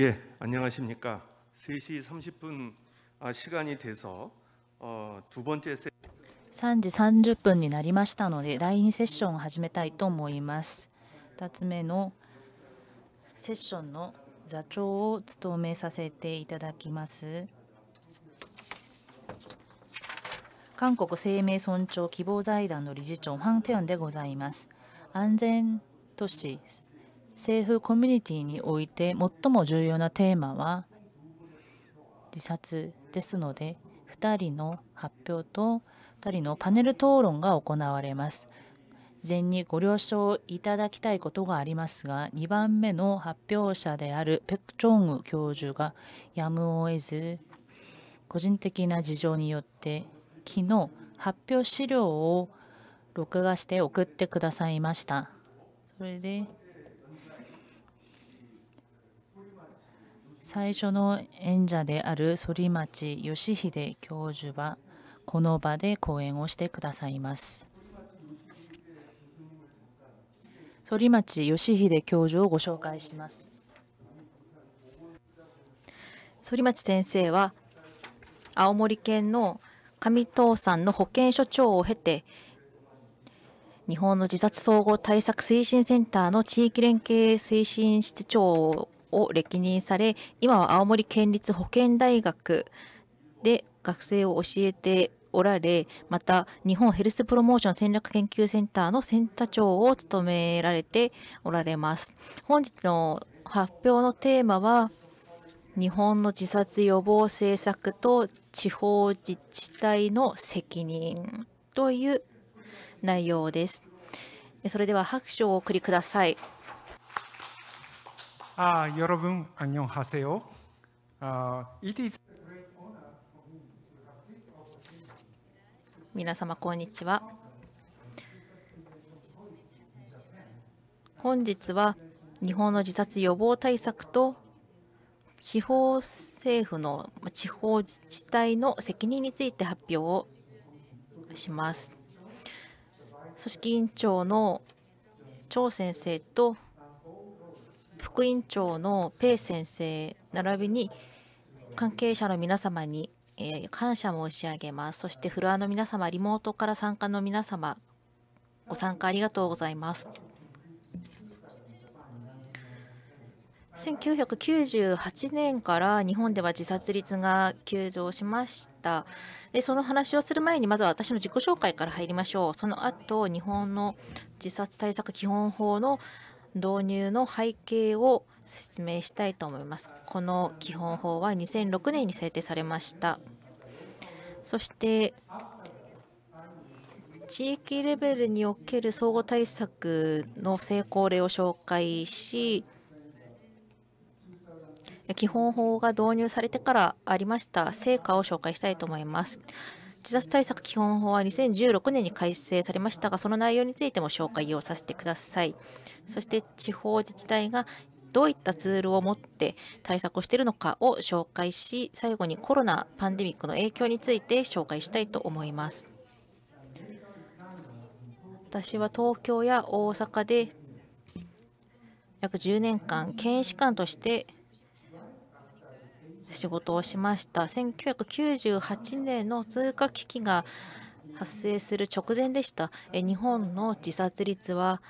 예안녕하십니까3시30분시간이돼서두번째세3時30分になりましたので第2セッションを始めたいと思います。2つ目のセッションの座長を務めさせていただきます。韓国生命尊重希望財団の理事長ファン・テヨンでございます。安全都市政府コミュニティにおいて最も重要なテーマは自殺ですので2人の発表と2人のパネル討論が行われます。事前にご了承いただきたいことがありますが2番目の発表者であるペク・チョング教授がやむを得ず個人的な事情によって昨日発表資料を録画して送ってくださいました。それで最初の演者である反町義秀教授はこの場で講演をしてくださいます反町義秀教授をご紹介します反町先生は青森県の上東山の保健所長を経て日本の自殺総合対策推進センターの地域連携推進室長を歴任され、今は青森県立保健大学で学生を教えておられ、また日本ヘルスプロモーション戦略研究センターのセンター長を務められておられます。本日の発表のテーマは、日本の自殺予防政策と地方自治体の責任という内容です。それでは拍手をお送りください。아여러분안녕하세요 u it is 皆様こんにちは。本日は日本の自殺予防対策と地方政府の地方自治体の責任について発表をします。組織委員長の張先生と副院長のペイ先生並びに関係者の皆様に、え感謝申し上げますそしてフロアの皆様リモートから参加の皆様ご参加ありがとうございます1998年から日本では自殺率が急増しましたでその話をする前にまずは私の自己紹介から入りましょうその後日本の自殺対策基本法の導入の背景を説明したいと思います。この基本法は2006年に制定されました。そして地域レベルにおける総合対策の成功例を紹介し基本法が導入されてからありました成果を紹介したいと思います。自殺対策基本法は2016年に改正されましたが、その内容についても紹介をさせてください。そして地方自治体がどういったツールを持って対策をしているのかを紹介し最後にコロナパンデミックの影響について紹介したいと思います私は東京や大阪で約10年間検視官として仕事をしました1998年の通貨危機が発生する直前でした日本の自殺率は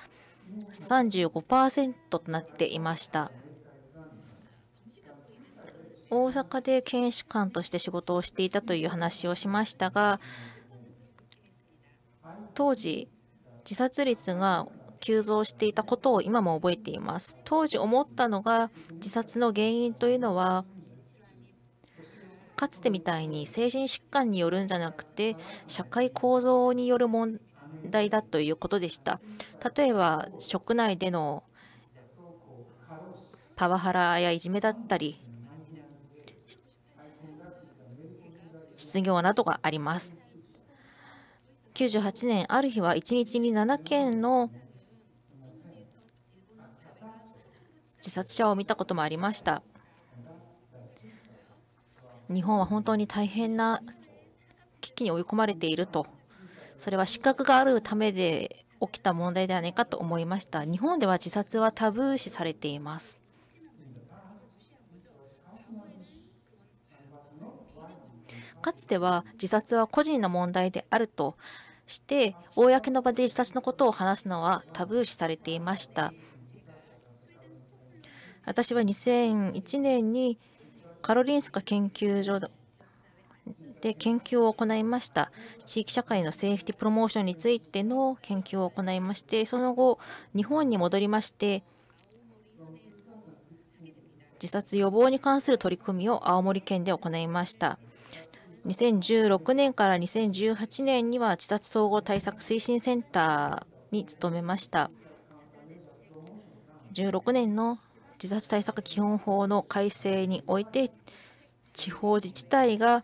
35%となっていました。大阪で検視官として仕事をしていたという話をしましたが当時自殺率が急増していたことを今も覚えています当時思ったのが自殺の原因というのはかつてみたいに精神疾患によるんじゃなくて社会構造による問題だということでした。例えば、職内でのパワハラやいじめだったり、失業などがあります。98年、ある日は1日に7件の自殺者を見たこともありました。日本は本当に大変な危機に追い込まれているとそれは資格があるためで起きた問題ではないかと思いました。日本では自殺はタブー視されています。かつては自殺は個人の問題であるとして公の場で自殺のことを話すのはタブー視されていました私は2001年にカロリンスカ研究所で研究を行いました地域社会のセーフティプロモーションについての研究を行いましてその後日本に戻りまして自殺予防に関する取り組みを青森県で行いました2016年から2018年には自殺総合対策推進センターに勤めました16年の自殺対策基本法の改正において地方自治体が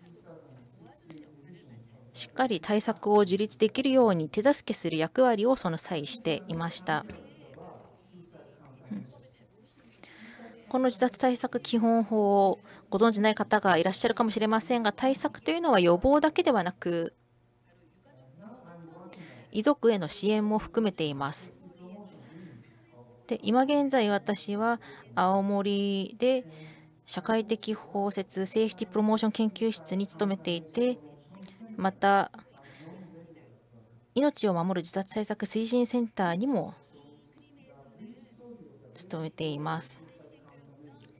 しっかり対策を樹立できるように手助けする役割をその際していました。この自殺対策基本法をご存じない方がいらっしゃるかもしれませんが対策というのは予防だけではなく遺族への支援も含めています。で今現在私は青森で社会的包摂セーフティプロモーション研究室に勤めていてまた命を守る自殺対策推進センターにも努めています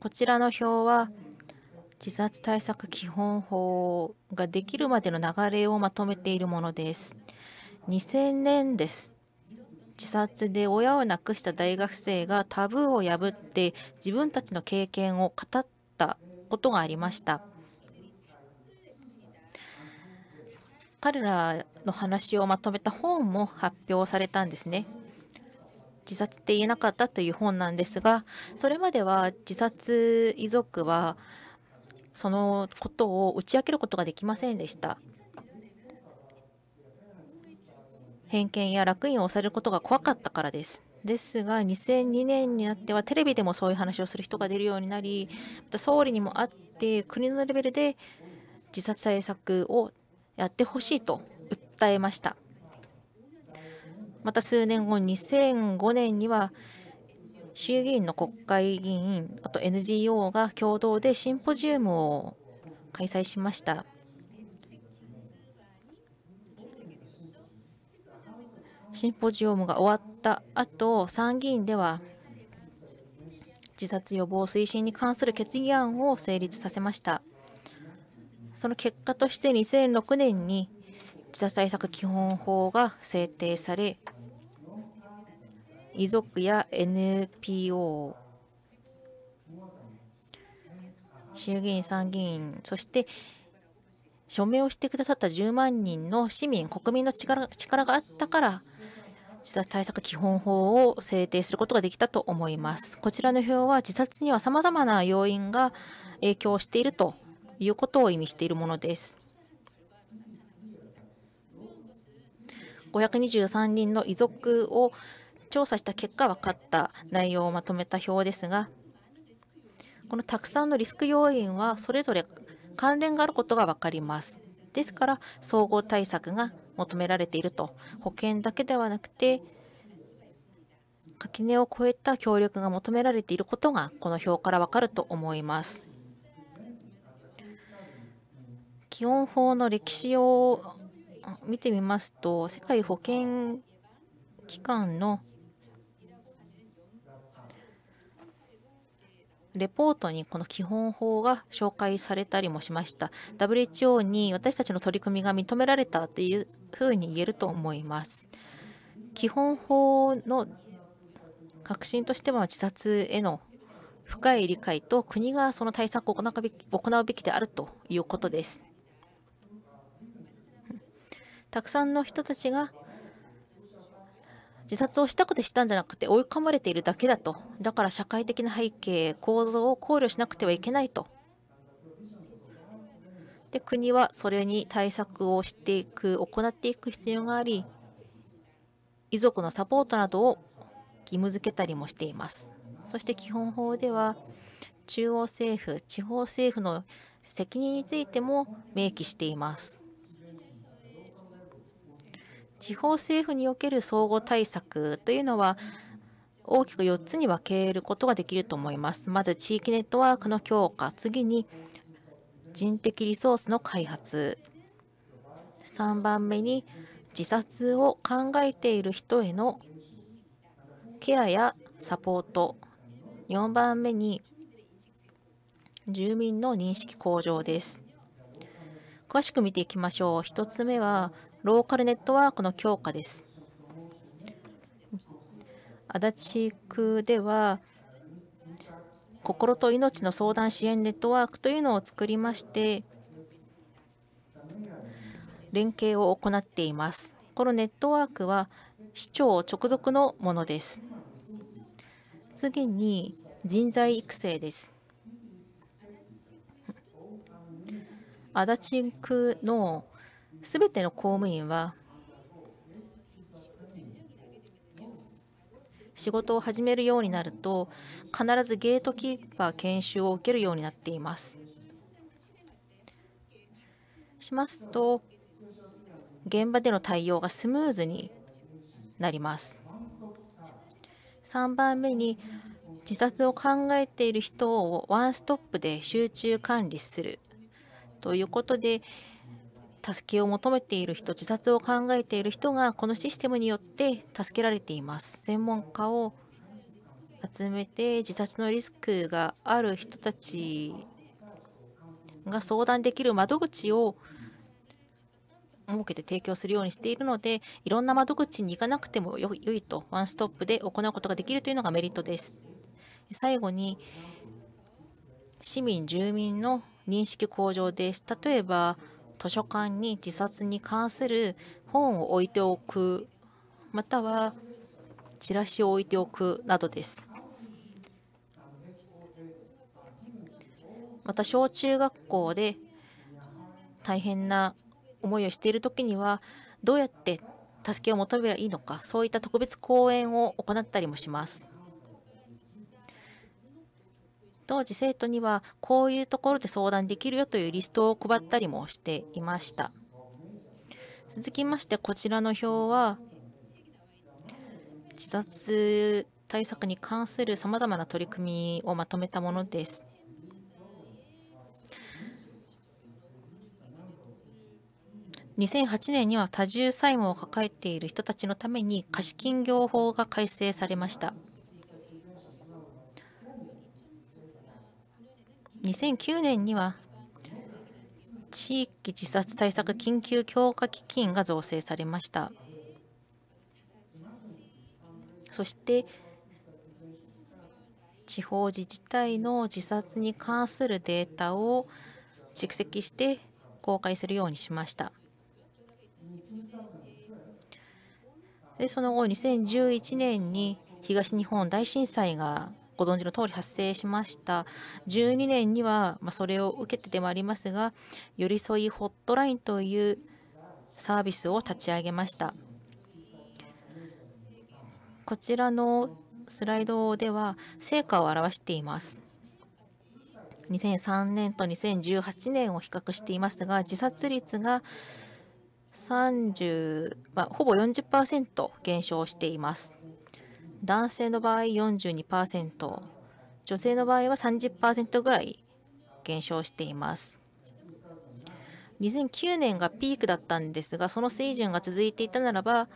こちらの表は自殺対策基本法ができるまでの流れをまとめているものです2000年です自殺で親を亡くした大学生がタブーを破って自分たちの経験を語ったことがありました彼らの話をまとめた本も発表されたんですね。自殺って言えなかったという本なんですがそれまでは自殺遺族はそのことを打ち明けることができませんでした。偏見や烙印を押されることが怖かったからです。ですが2002年になってはテレビでもそういう話をする人が出るようになりまた総理にもあって国のレベルで自殺対策をやってほしいと訴えましたまた数年後2005年には衆議院の国会議員あと NGO が共同でシンポジウムを開催しましたシンポジウムが終わった後参議院では自殺予防推進に関する決議案を成立させましたその結果として2006年に自殺対策基本法が制定され遺族や NPO 衆議院参議院そして署名をしてくださった10万人の市民国民の力力があったから自殺対策基本法を制定することができたと思いますこちらの表は自殺にはさまざまな要因が影響しているということを意味しているものです。523人の遺族を調査した結果分かった内容をまとめた表ですがこのたくさんのリスク要因はそれぞれ関連があることが分かりますですから総合対策が求められていると保険だけではなくて垣根を越えた協力が求められていることがこの表から分かると思います。基本法の歴史を見てみますと世界保健機関のレポートにこの基本法が紹介されたりもしました WHO に私たちの取り組みが認められたというふうに言えると思います基本法の核心としては自殺への深い理解と国がその対策を行うべきであるということですたくさんの人たちが自殺をしたくてしたんじゃなくて追い込まれているだけだとだから社会的な背景構造を考慮しなくてはいけないとで国はそれに対策をしていく行っていく必要があり遺族のサポートなどを義務付けたりもしていますそして基本法では中央政府地方政府の責任についても明記しています地方政府における相互対策というのは大きく4つに分けることができると思います。まず地域ネットワークの強化、次に人的リソースの開発、3番目に自殺を考えている人へのケアやサポート、4番目に住民の認識向上です。詳しく見ていきましょう。1つ目はローカルネットワークの強化です。足立区では心と命の相談支援ネットワークというのを作りまして連携を行っています。このネットワークは市長直属のものです。次に人材育成です。足立区のすべての公務員は仕事を始めるようになると必ずゲートキーパー研修を受けるようになっています。しますと現場での対応がスムーズになります。3番目に自殺を考えている人をワンストップで集中管理するということで助けを求めている人自殺を考えている人がこのシステムによって助けられています専門家を集めて自殺のリスクがある人たちが相談できる窓口を設けて提供するようにしているのでいろんな窓口に行かなくてもよいとワンストップで行うことができるというのがメリットです最後に市民住民の認識向上です例えば図書館に自殺に関する本を置いておくまたはチラシを置いておくなどですまた小中学校で大変な思いをしている時にはどうやって助けを求めればいいのかそういった特別講演を行ったりもします。当時生徒にはこういうところで相談できるよというリストを配ったりもしていました続きましてこちらの表は自殺対策に関するさまざまな取り組みをまとめたものです2008年には多重債務を抱えている人たちのために貸金業法が改正されました。2009年には地域自殺対策緊急強化基金が造成されましたそして地方自治体の自殺に関するデータを蓄積して公開するようにしましたでその後2011年に東日本大震災がご存知の通り発生しました12年には、まあ、それを受けてでもありますが寄り添いホットラインというサービスを立ち上げましたこちらのスライドでは成果を表しています2003年と2018年を比較していますが自殺率が30、まあ、ほぼ40%減少しています男性の場合42%女性の場合は30%ぐらい減少しています2009年がピークだったんですがその水準が続いていたならば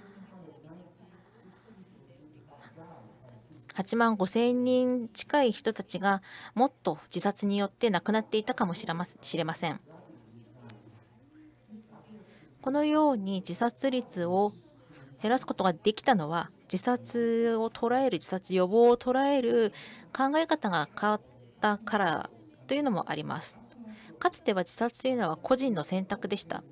8万5千人近い人たちがもっと自殺によって亡くなっていたかもしれませんこのように自殺率を減らすことができたのは自殺を捉える自殺予防を捉える考え方が変わったからというのもありますかつては自殺というのは個人の選択でした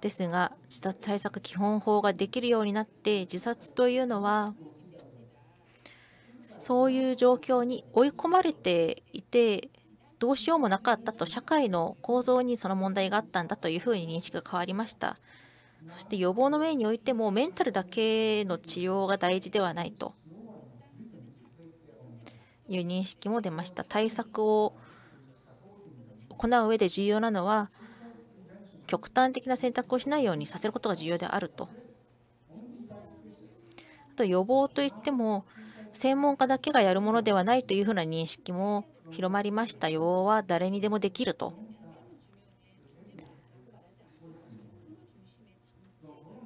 ですが自殺対策基本法ができるようになって自殺というのはそういう状況に追い込まれていてどうしようもなかったと社会の構造にその問題があったんだというふうに認識が変わりました。そして予防の面においてもメンタルだけの治療が大事ではないという認識も出ました対策を行う上で重要なのは極端的な選択をしないようにさせることが重要であるとあと予防といっても専門家だけがやるものではないというふうな認識も広まりました予防は誰にでもできると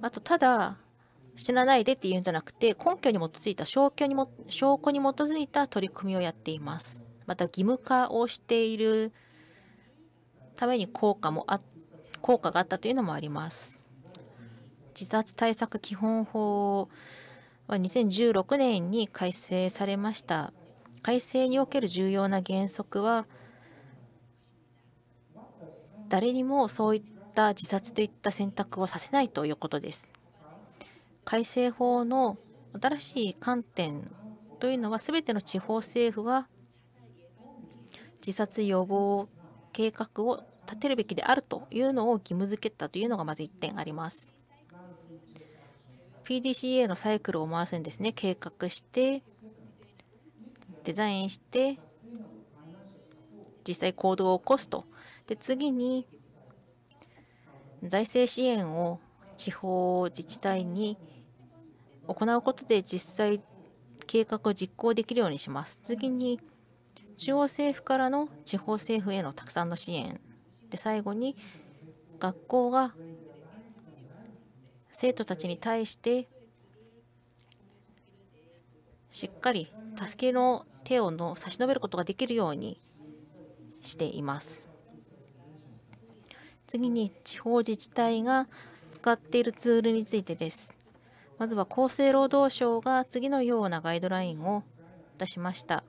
あとただ死なないでっていうんじゃなくて根拠に基づいた証拠にも証拠に基づいた取り組みをやっていますまた義務化をしているために効果もあ効果があったというのもあります自殺対策基本法は2016年に改正されました改正における重要な原則は誰にもそういったた自殺といった選択をさせないということです。改正法の新しい観点というのはすべての地方政府は自殺予防計画を立てるべきであるというのを義務付けたというのがまず1点あります。PDCA のサイクルを回すんですね計画してデザインして実際行動を起こすとで次に財政支援を地方自治体に行うことで実際計画を実行できるようにします。次に中央政府からの地方政府へのたくさんの支援で最後に学校が生徒たちに対してしっかり助けの手をの差し伸べることができるようにしています。次に地方自治体が使っているツールについてです。まずは厚生労働省が次のようなガイドラインを出しました。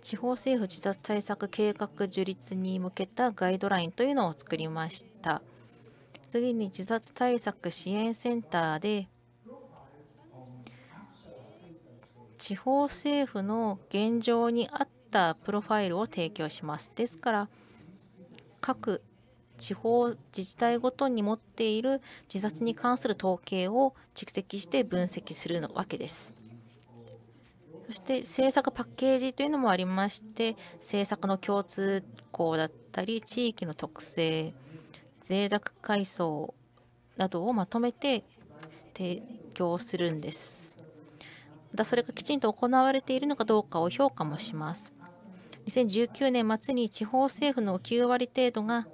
地方政府自殺対策計画樹立に向けたガイドラインというのを作りました。次に自殺対策支援センターで地方政府の現状に合ったプロファイルを提供します。ですから各地方自治体ごとに持っている自殺に関する統計を蓄積して分析するわけです。そして政策パッケージというのもありまして政策の共通項だったり地域の特性脆弱階層などをまとめて提供するんです。またそれがきちんと行われているのかどうかを評価もします。2019年末に地方政府の9割程度が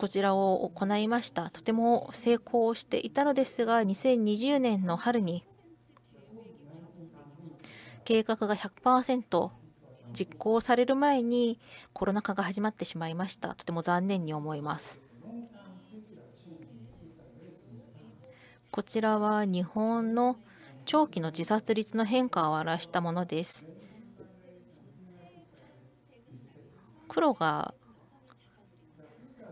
こちらを行いましたとても成功していたのですが2020年の春に計画が100%実行される前にコロナ禍が始まってしまいましたとても残念に思いますこちらは日本の長期の自殺率の変化を表したものです黒が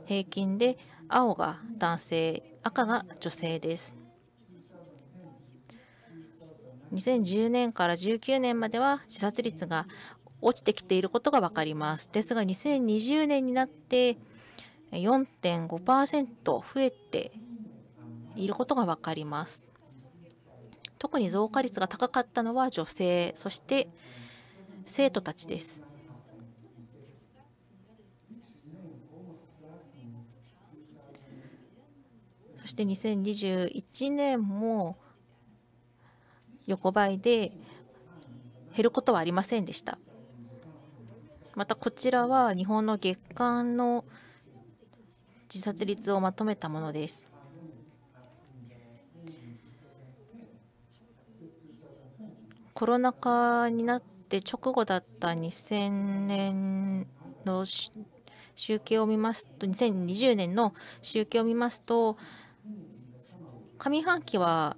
平均で青が男性赤が女性です2010年から19年までは自殺率が落ちてきていることが分かりますですが2020年になって4.5%増えていることが分かります特に増加率が高かったのは女性そして生徒たちですして2021年も横ばいで減ることはありませんでした。またこちらは日本の月間の自殺率をまとめたものです。コロナ禍になって直後だった2000年の集計を見ますと2020年の集計を見ますと上半期は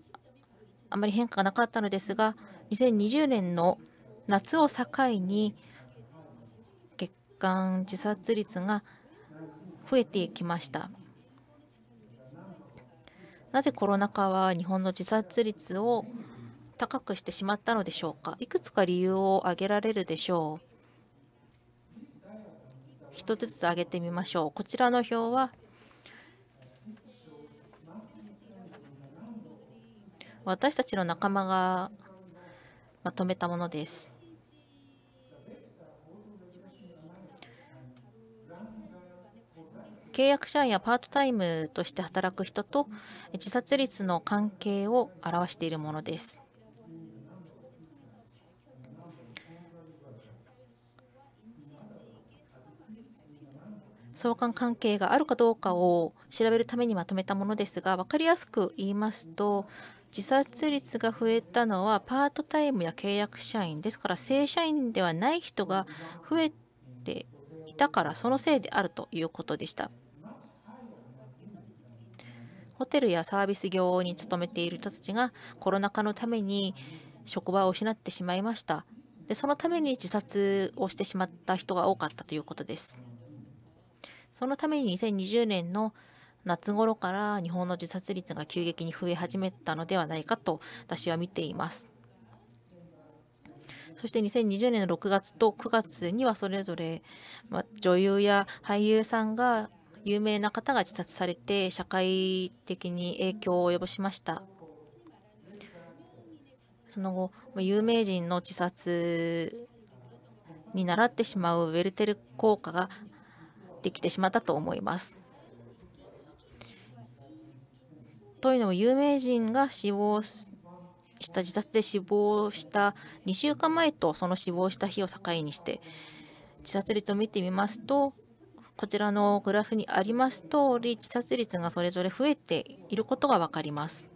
あまり変化がなかったのですが、2020年の夏を境に月間自殺率が増えていきました。なぜコロナ禍は日本の自殺率を高くしてしまったのでしょうかいくつか理由を挙げられるでしょう一つずつ挙げてみましょうこちらの表は私たちの仲間がまとめたものです。契約者やパートタイムとして働く人と自殺率の関係を表しているものです。相関関係があるかどうかを調べるためにまとめたものですが分かりやすく言いますと自殺率が増えたのはパートタイムや契約社員ですから正社員ではない人が増えていたからそのせいであるということでしたホテルやサービス業に勤めている人たちがコロナ禍のために職場を失ってしまいましたでそのために自殺をしてしまった人が多かったということですそのために2020年の夏頃から日本の自殺率が急激に増え始めたのではないかと私は見ています。そして2020年の6月と9月にはそれぞれ、ま、女優や俳優さんが有名な方が自殺されて社会的に影響を及ぼしました。その後、有名人の自殺に習ってしまうウェルテル効果ができてしまったと思います。というのも有名人が死亡した自殺で死亡した2週間前とその死亡した日を境にして自殺率を見てみますとこちらのグラフにあります通り自殺率がそれぞれ増えていることが分かります。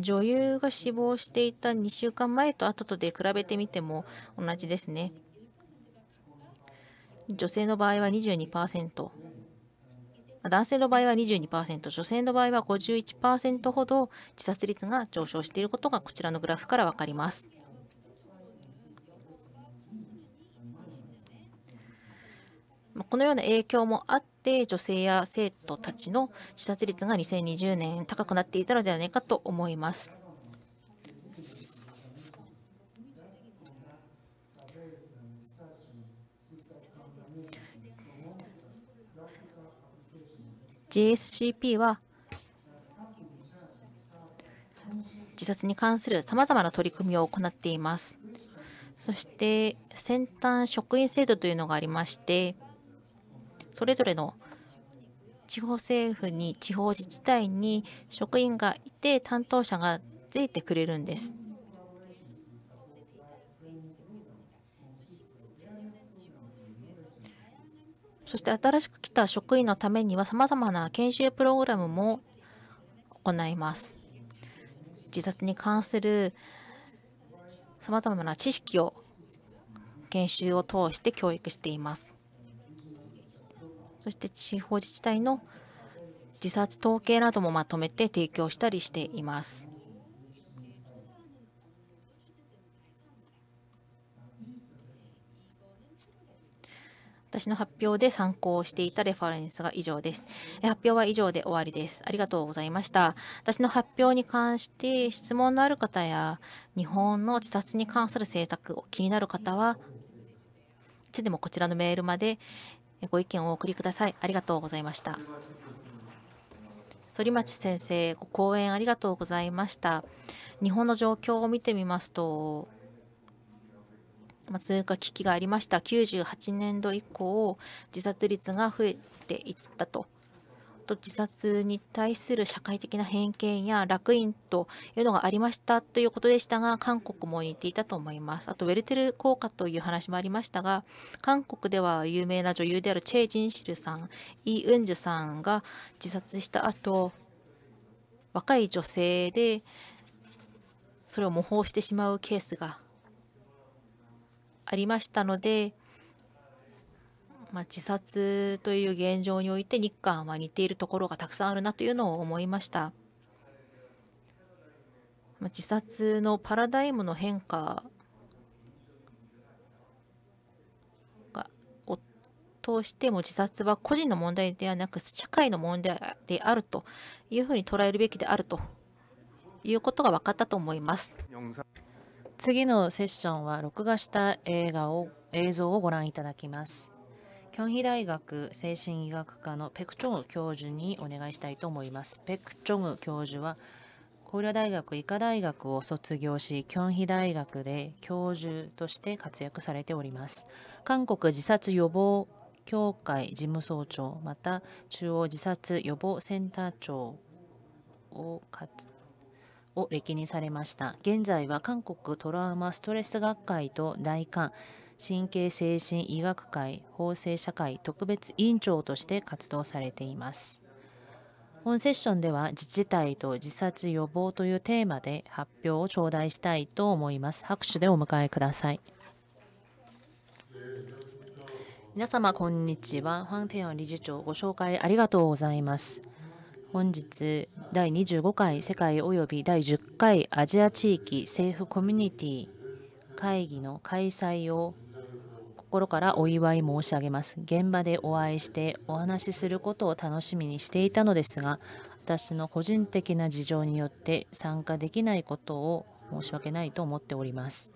女優が死亡していた2週間前と後とで比べてみても同じですね。女性の場合は22%。男性の場合は22%、女性の場合は51%ほど自殺率が上昇していることがこちらのグラフから分かります。このような影響もあって女性や生徒たちの自殺率が2020年高くなっていたのではないかと思います。JSCP は自殺に関するさまざまな取り組みを行っています。そして先端職員制度というのがありましてそれぞれの地方政府に地方自治体に職員がいて担当者がついてくれるんです。そして新しく来た職員のためには様々な研修プログラムも行います。自殺に関する様々な知識を研修を通して教育しています。そして地方自治体の自殺統計などもまとめて提供したりしています。私の発表で参考していたレファレンスが以上です。発表は以上で終わりです。ありがとうございました。私の発表に関して質問のある方や日本の自殺に関する政策を気になる方は、いつでもこちらのメールまでご意見をお送りください。ありがとうございました。反町先生、ご講演ありがとうございました。日本の状況を見てみますと、まあ、通貨危機がありました98年度以降自殺率が増えていったと。自殺に対する社会的な偏見や楽印というのがありましたということでしたが韓国も似ていたと思いますあとウェルテル効果という話もありましたが韓国では有名な女優であるチェ・ジンシルさんイ・ウンジュさんが自殺した後若い女性でそれを模倣してしまうケースがありましたので、まあ、自殺という現状において日韓は似ているところがたくさんあるなというのを思いました。まあ、自殺のパラダイムの変化がを通しても自殺は個人の問題ではなく社会の問題であるというふうに捉えるべきであるということが分かったと思います。次のセッションは録画した映画を映像をご覧いただきます。キョンヒ大学精神医学科のペク・チョン教授にお願いしたいと思います。ペク・チョン教授は高麗大学医科大学を卒業し、キョンヒ大学で教授として活躍されております。韓国自殺予防協会事務総長、また中央自殺予防センター長を活を歴任されました現在は韓国トラウマストレス学会と大韓神経精神医学会法制社会特別委員長として活動されています本セッションでは自治体と自殺予防というテーマで発表を頂戴したいと思います拍手でお迎えください皆様こんにちはファン・テヨン理事長ご紹介ありがとうございます本日第25回世界及び第10回アジア地域政府コミュニティ会議の開催を心からお祝い申し上げます。現場でお会いしてお話しすることを楽しみにしていたのですが、私の個人的な事情によって参加できないことを申し訳ないと思っております。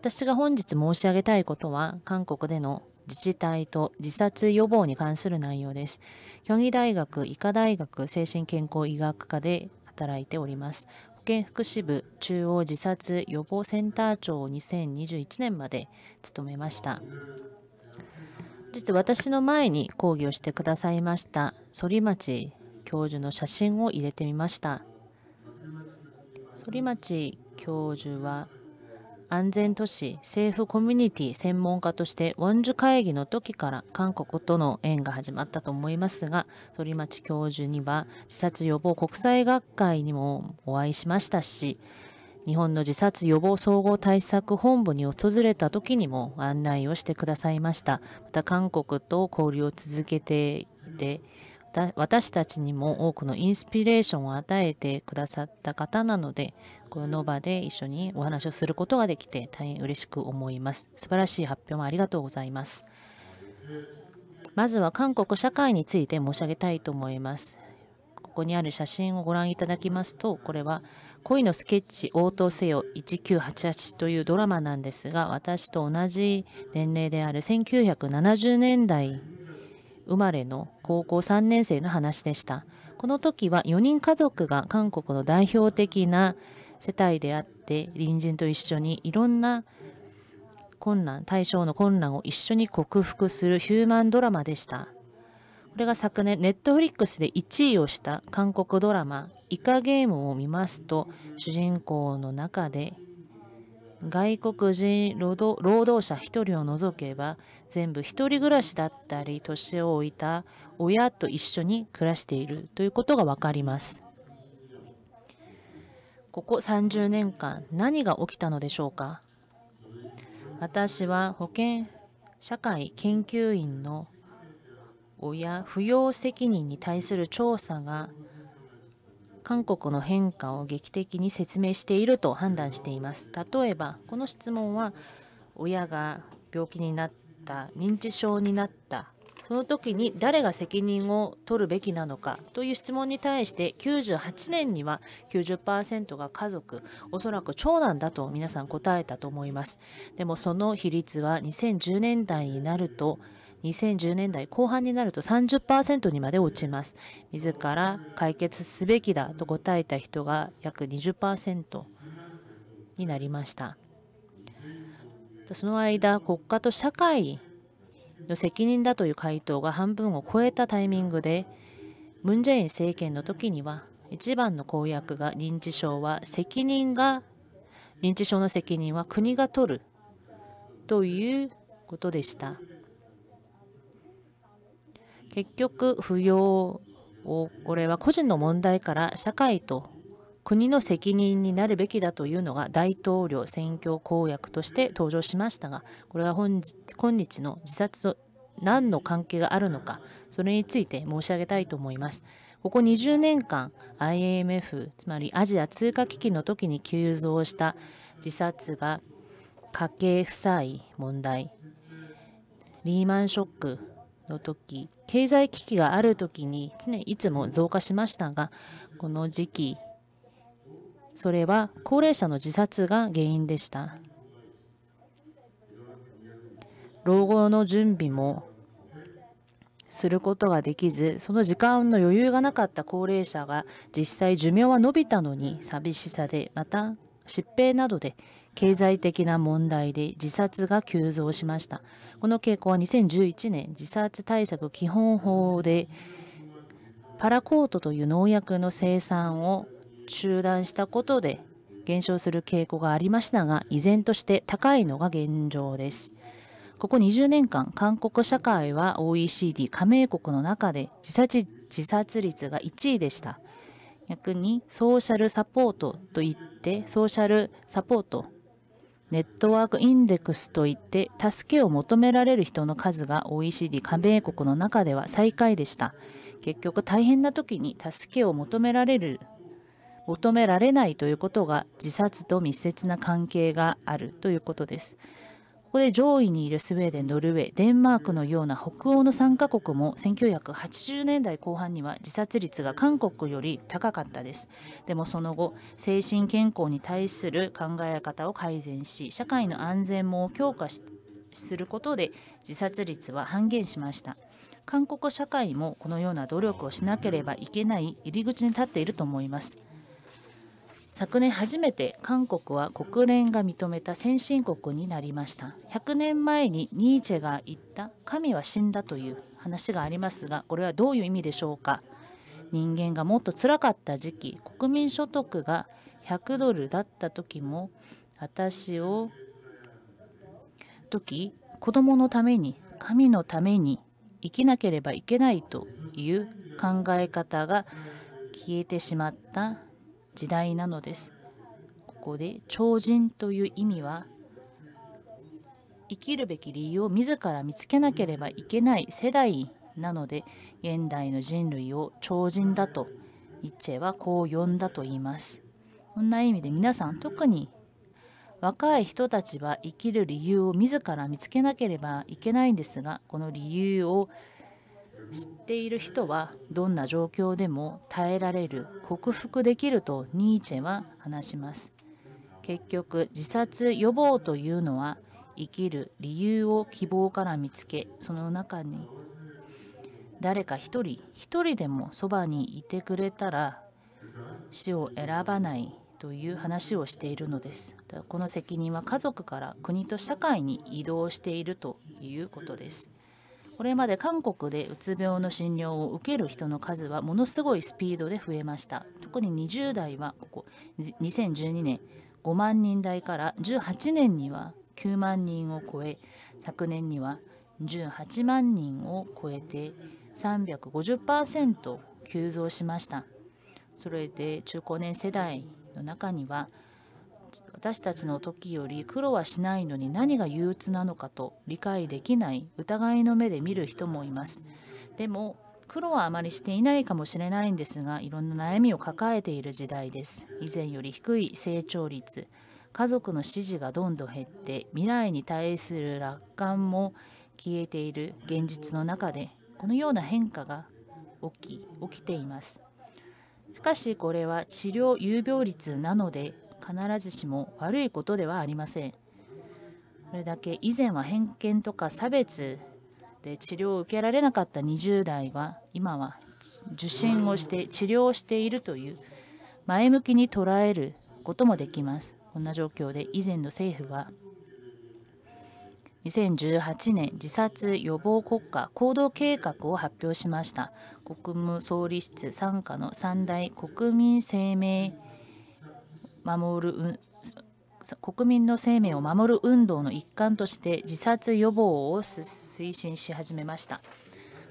私が本日申し上げたいことは、韓国での自治体と自殺予防に関する内容です。京畿大学医科大学精神健康医学科で働いております。保健福祉部中央自殺予防センター長を2021年まで務めました。実は私の前に講義をしてくださいました反町教授の写真を入れてみました反町教授は安全都市政府コミュニティ専門家としてウォンジュ会議の時から韓国との縁が始まったと思いますが鳥町教授には自殺予防国際学会にもお会いしましたし日本の自殺予防総合対策本部に訪れた時にも案内をしてくださいましたまた韓国と交流を続けていて私たちにも多くのインスピレーションを与えてくださった方なのでこの場で一緒にお話をすることができて大変嬉しく思います。素晴らしい発表もありがとうございます。まずは韓国社会について申し上げたいと思います。ここにある写真をご覧いただきますと、これは恋のスケッチ応答せよ1988というドラマなんですが、私と同じ年齢である1970年代生まれの高校3年生の話でした。この時は4人家族が韓国の代表的な世帯であって隣人と一緒にいろんな困難対象の困難を一緒に克服するヒューマンドラマでしたこれが昨年ネットフリックスで1位をした韓国ドラマ「イカゲーム」を見ますと主人公の中で外国人労働者1人を除けば全部1人暮らしだったり年を老いた親と一緒に暮らしているということが分かります。ここ30年間何が起きたのでしょうか私は保険社会研究員の親扶養責任に対する調査が韓国の変化を劇的に説明していると判断しています。例えばこの質問は親が病気になった認知症になったその時に誰が責任を取るべきなのかという質問に対して98年には90%が家族おそらく長男だと皆さん答えたと思いますでもその比率は2010年代になると2010年代後半になると30%にまで落ちます。自ら解決すべきだと答えた人が約20%になりました。その間、国家と社会の責任だという回答が半分を超えたタイミングでムン・ジェイン政権の時には一番の公約が認知症は責任が認知症の責任は国が取るということでした結局扶養をこれは個人の問題から社会と国の責任になるべきだというのが大統領選挙公約として登場しましたがこれは本日今日の自殺と何の関係があるのかそれについて申し上げたいと思います。ここ20年間 IMF つまりアジア通貨危機の時に急増した自殺が家計負債問題リーマンショックの時経済危機がある時に常にいつも増加しましたがこの時期それは高齢者の自殺が原因でした。老後の準備もすることができず、その時間の余裕がなかった高齢者が実際寿命は伸びたのに寂しさで、また疾病などで経済的な問題で自殺が急増しました。この傾向は2011年自殺対策基本法でパラコートという農薬の生産を中断したことで減少する傾向がありましたが、依然として高いのが現状です。ここ20年間、韓国社会は OECD 加盟国の中で自殺自殺率が1位でした。逆にソーシャルサポートといって、ソーシャルサポート、ネットワークインデックスといって、助けを求められる人の数が OECD 加盟国の中では最下位でした。結局大変な時に助けを求められる求められないということが自殺と密接な関係があるということです。ここで上位にいるスウェーデン、ノルウェー、デンマークのような北欧の3カ国も1980年代後半には自殺率が韓国より高かったです。でもその後、精神健康に対する考え方を改善し、社会の安全も強化することで自殺率は半減しました。韓国社会もこのような努力をしなければいけない入り口に立っていると思います。昨年初めて韓国は国連が認めた先進国になりました100年前にニーチェが言った「神は死んだ」という話がありますがこれはどういう意味でしょうか人間がもっとつらかった時期国民所得が100ドルだった時も私を時子供のために神のために生きなければいけないという考え方が消えてしまった時代なのです。ここで超人という意味は生きるべき理由を自ら見つけなければいけない世代なので現代の人類を超人だとニッチェはこう呼んだと言います。こんな意味で皆さん特に若い人たちは生きる理由を自ら見つけなければいけないんですがこの理由を知っている人はどんな状況でも耐えられる克服できるとニーチェは話します結局自殺予防というのは生きる理由を希望から見つけその中に誰か一人一人でもそばにいてくれたら死を選ばないという話をしているのですこの責任は家族から国と社会に移動しているということですこれまで韓国でうつ病の診療を受ける人の数はものすごいスピードで増えました特に20代はここ2012年5万人台から18年には9万人を超え昨年には18万人を超えて350%急増しましたそれで中高年世代の中には私たちの時より苦労はしないのに何が憂鬱なのかと理解できない疑いの目で見る人もいます。でも苦労はあまりしていないかもしれないんですがいろんな悩みを抱えている時代です。以前より低い成長率家族の支持がどんどん減って未来に対する楽観も消えている現実の中でこのような変化が起き起きています。しかしこれは治療有病率なので必ずしも悪いことではありません。これだけ以前は偏見とか差別で治療を受けられなかった20代は今は受診をして治療をしているという前向きに捉えることもできます。こんな状況で以前の政府は2018年自殺予防国家行動計画を発表しました国務総理室傘下の三大国民生命守る国民の生命を守る運動の一環として自殺予防を推進し始めました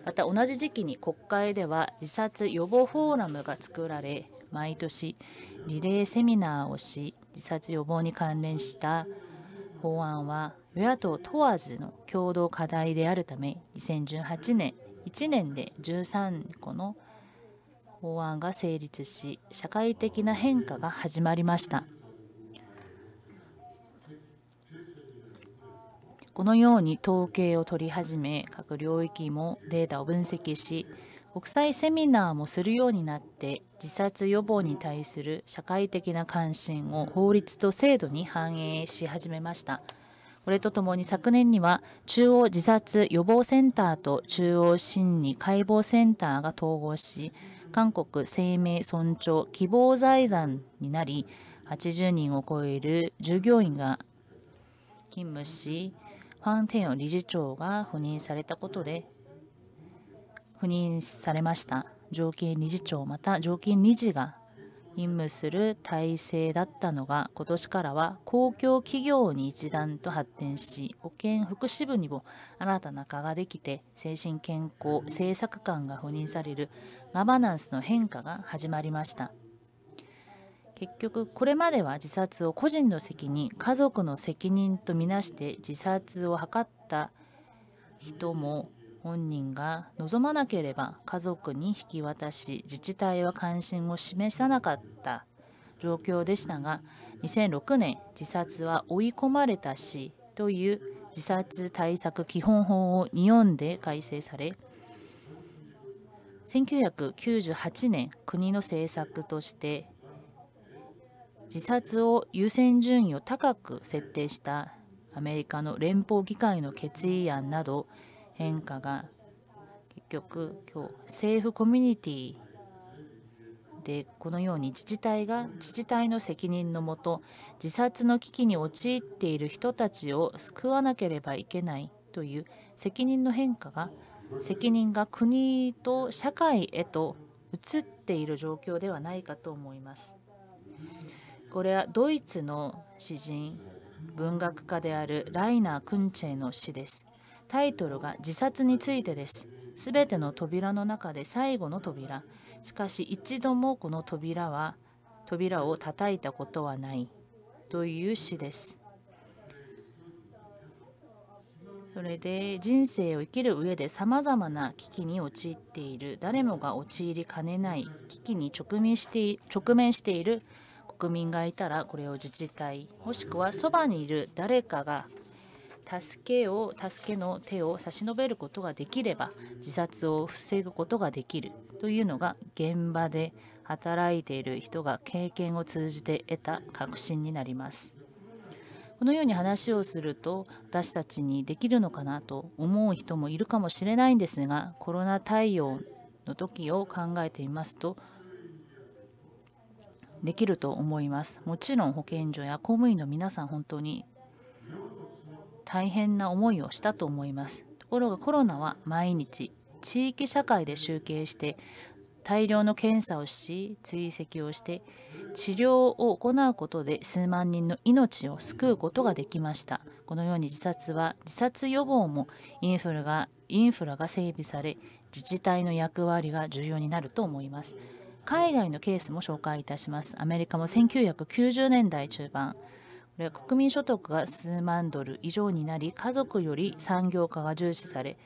また同じ時期に国会では自殺予防フォーラムが作られ毎年リレーセミナーをし自殺予防に関連した法案は与野党問わずの共同課題であるため2018年1年で13個の法案が成立し社会的な変化が始まりましたこのように統計を取り始め各領域もデータを分析し国際セミナーもするようになって自殺予防に対する社会的な関心を法律と制度に反映し始めましたこれとともに昨年には中央自殺予防センターと中央心理解剖センターが統合し韓国生命尊重希望財団になり80人を超える従業員が勤務しファン・テン理事長が赴任されたことで赴任されました常勤理事長また常勤理事が勤務する体制だったのが今年からは公共企業に一段と発展し保健福祉部にも新たな課ができて精神健康政策官が赴任されるガバナンスの変化が始まりました結局これまでは自殺を個人の責任家族の責任とみなして自殺を図った人も本人が望まなければ家族に引き渡し自治体は関心を示さなかった状況でしたが2006年自殺は追い込まれたしという自殺対策基本法を日本で改正され1998年国の政策として自殺を優先順位を高く設定したアメリカの連邦議会の決議案など変化が結局今日政府コミュニティでこのように自治体が自治体の責任のもと自殺の危機に陥っている人たちを救わなければいけないという責任の変化が責任が国と社会へと移っている状況ではないかと思います。これはドイツの詩人文学家であるライナー・クンチェの詩です。タイトルが自殺についてです。すべての扉の中で最後の扉。しかし一度もこの扉は扉を叩いたことはないという詩です。それで人生を生きる上でさまざまな危機に陥っている誰もが陥りかねない危機に直面して直面している国民がいたらこれを自治体もしくはそばにいる誰かが助けを助けの手を差し伸べることができれば自殺を防ぐことができるというのが現場で働いている人が経験を通じて得た確信になります。このように話をすると私たちにできるのかなと思う人もいるかもしれないんですがコロナ対応の時を考えてみますとできると思います。もちろん保健所や公務員の皆さん本当に大変な思いをしたと思いますところがコロナは毎日地域社会で集計して大量の検査をし追跡をして治療を行うことで数万人の命を救うことができましたこのように自殺は自殺予防もインフラがインフラが整備され自治体の役割が重要になると思います海外のケースも紹介いたしますアメリカも1990年代中盤国民所得が数万ドル以上になり家族より産業化が重視され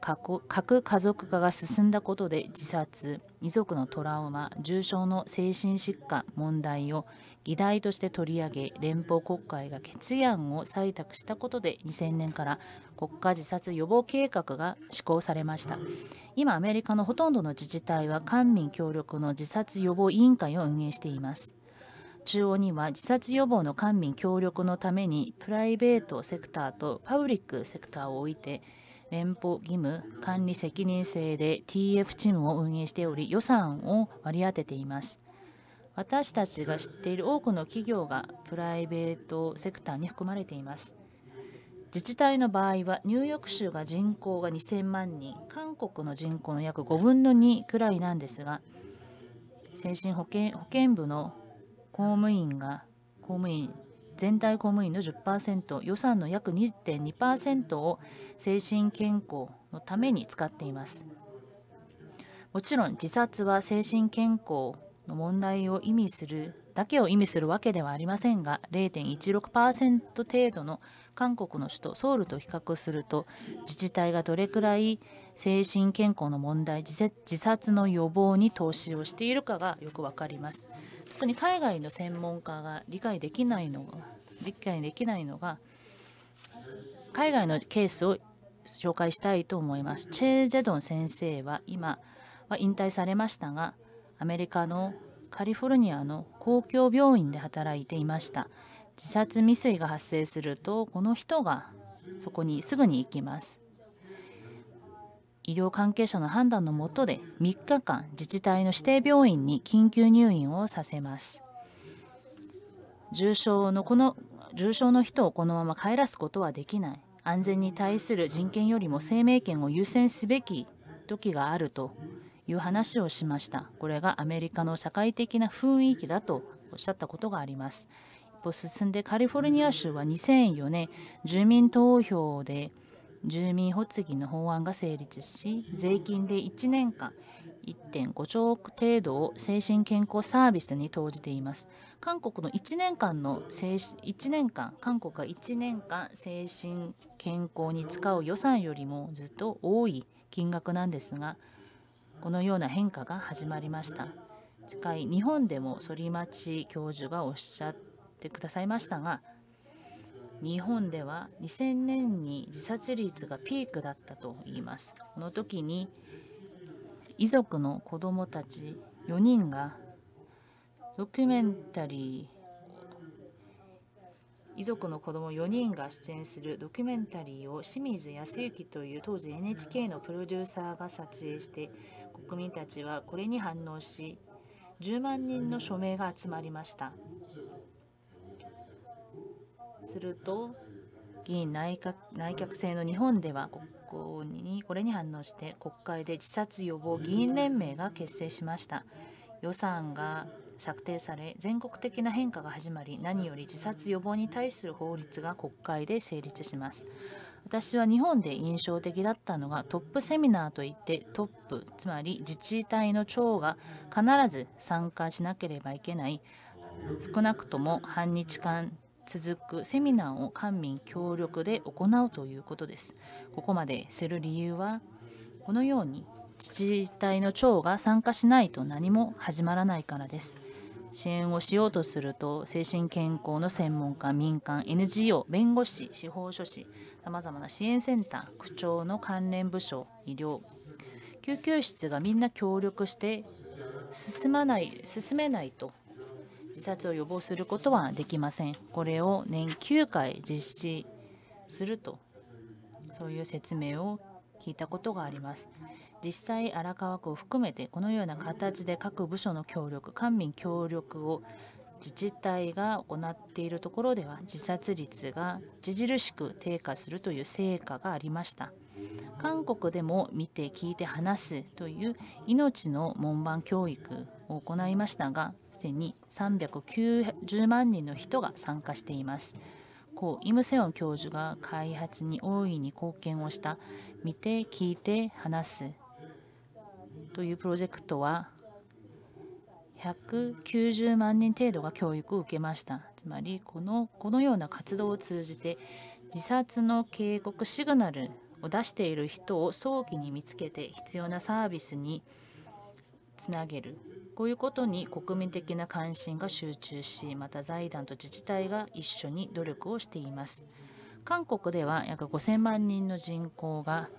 核家族化が進んだことで自殺遺族のトラウマ重症の精神疾患問題を議題として取り上げ連邦国会が決議案を採択したことで2000年から国家自殺予防計画が施行されました今アメリカのほとんどの自治体は官民協力の自殺予防委員会を運営しています中央には自殺予防の官民協力のためにプライベートセクターとパブリックセクターを置いて連邦義務管理責任制で TF チームを運営しており予算を割り当てています私たちが知っている多くの企業がプライベートセクターに含まれています自治体の場合はニューヨーク州が人口が2000万人韓国の人口の約5分の2くらいなんですが精神保健保険部の公務員が公務員全体公務員の10%予算の約2.2%を精神健康のために使っていますもちろん自殺は精神健康の問題を意味するだけを意味するわけではありませんが0.16%程度の韓国の首都ソウルと比較すると自治体がどれくらい精神健康の問題自殺の予防に投資をしているかがよく分かります。特に海外の専門家が理解できないのが理解できないのが海外のケースを紹介したいと思います。チェ・ジェドン先生は今は引退されましたがアメリカのカリフォルニアの公共病院で働いていました。自殺未遂が発生するとこの人がそこにすぐに行きます。医療関係者の判断のもとで3日間自治体の指定病院に緊急入院をさせます重症のこの重症の人をこのまま帰らすことはできない安全に対する人権よりも生命権を優先すべき時があるという話をしましたこれがアメリカの社会的な雰囲気だとおっしゃったことがあります一歩進んでカリフォルニア州は2004年住民投票で住民発議の法案が成立し税金で1年間1.5兆億程度を精神健康サービスに投じています韓国の1年間の1年間韓国は1年間精神健康に使う予算よりもずっと多い金額なんですがこのような変化が始まりました近い日本でも反町教授がおっしゃってくださいましたが日本では2000年に自殺率がピークだったと言いますこの時に遺族の子どもたち4人がドキュメンタリー遺族の子ども4人が出演するドキュメンタリーを清水康之という当時 NHK のプロデューサーが撮影して国民たちはこれに反応し10万人の署名が集まりました。すると議員内閣内閣制の日本ではここにこれに反応して国会で自殺予防議員連盟が結成しました予算が策定され全国的な変化が始まり何より自殺予防に対する法律が国会で成立します私は日本で印象的だったのがトップセミナーといってトップつまり自治体の長が必ず参加しなければいけない少なくとも半日間続くセミナーを官民協力で行うということです。ここまでする理由はこのように自治体の長が参加しないと何も始まらないからです。支援をしようとすると精神健康の専門家民間 NGO 弁護士司法書士さまざまな支援センター区長の関連部署医療救急室がみんな協力して進まない進めないと自殺を予防することはできません。これを年9回実施すると、そういう説明を聞いたことがあります。実際、荒川区を含めて、このような形で各部署の協力、官民協力を自治体が行っているところでは自殺率が著しく低下するという成果がありました韓国でも見て聞いて話すという命の門番教育を行いましたがでに390万人の人が参加しています。こうイム・セオン教授が開発に大いに貢献をした「見て聞いて話す」というプロジェクトは190万人程度が教育を受けましたつまりこのこのような活動を通じて自殺の警告シグナルを出している人を早期に見つけて必要なサービスにつなげるこういうことに国民的な関心が集中しまた財団と自治体が一緒に努力をしています韓国では約5000万人の人口が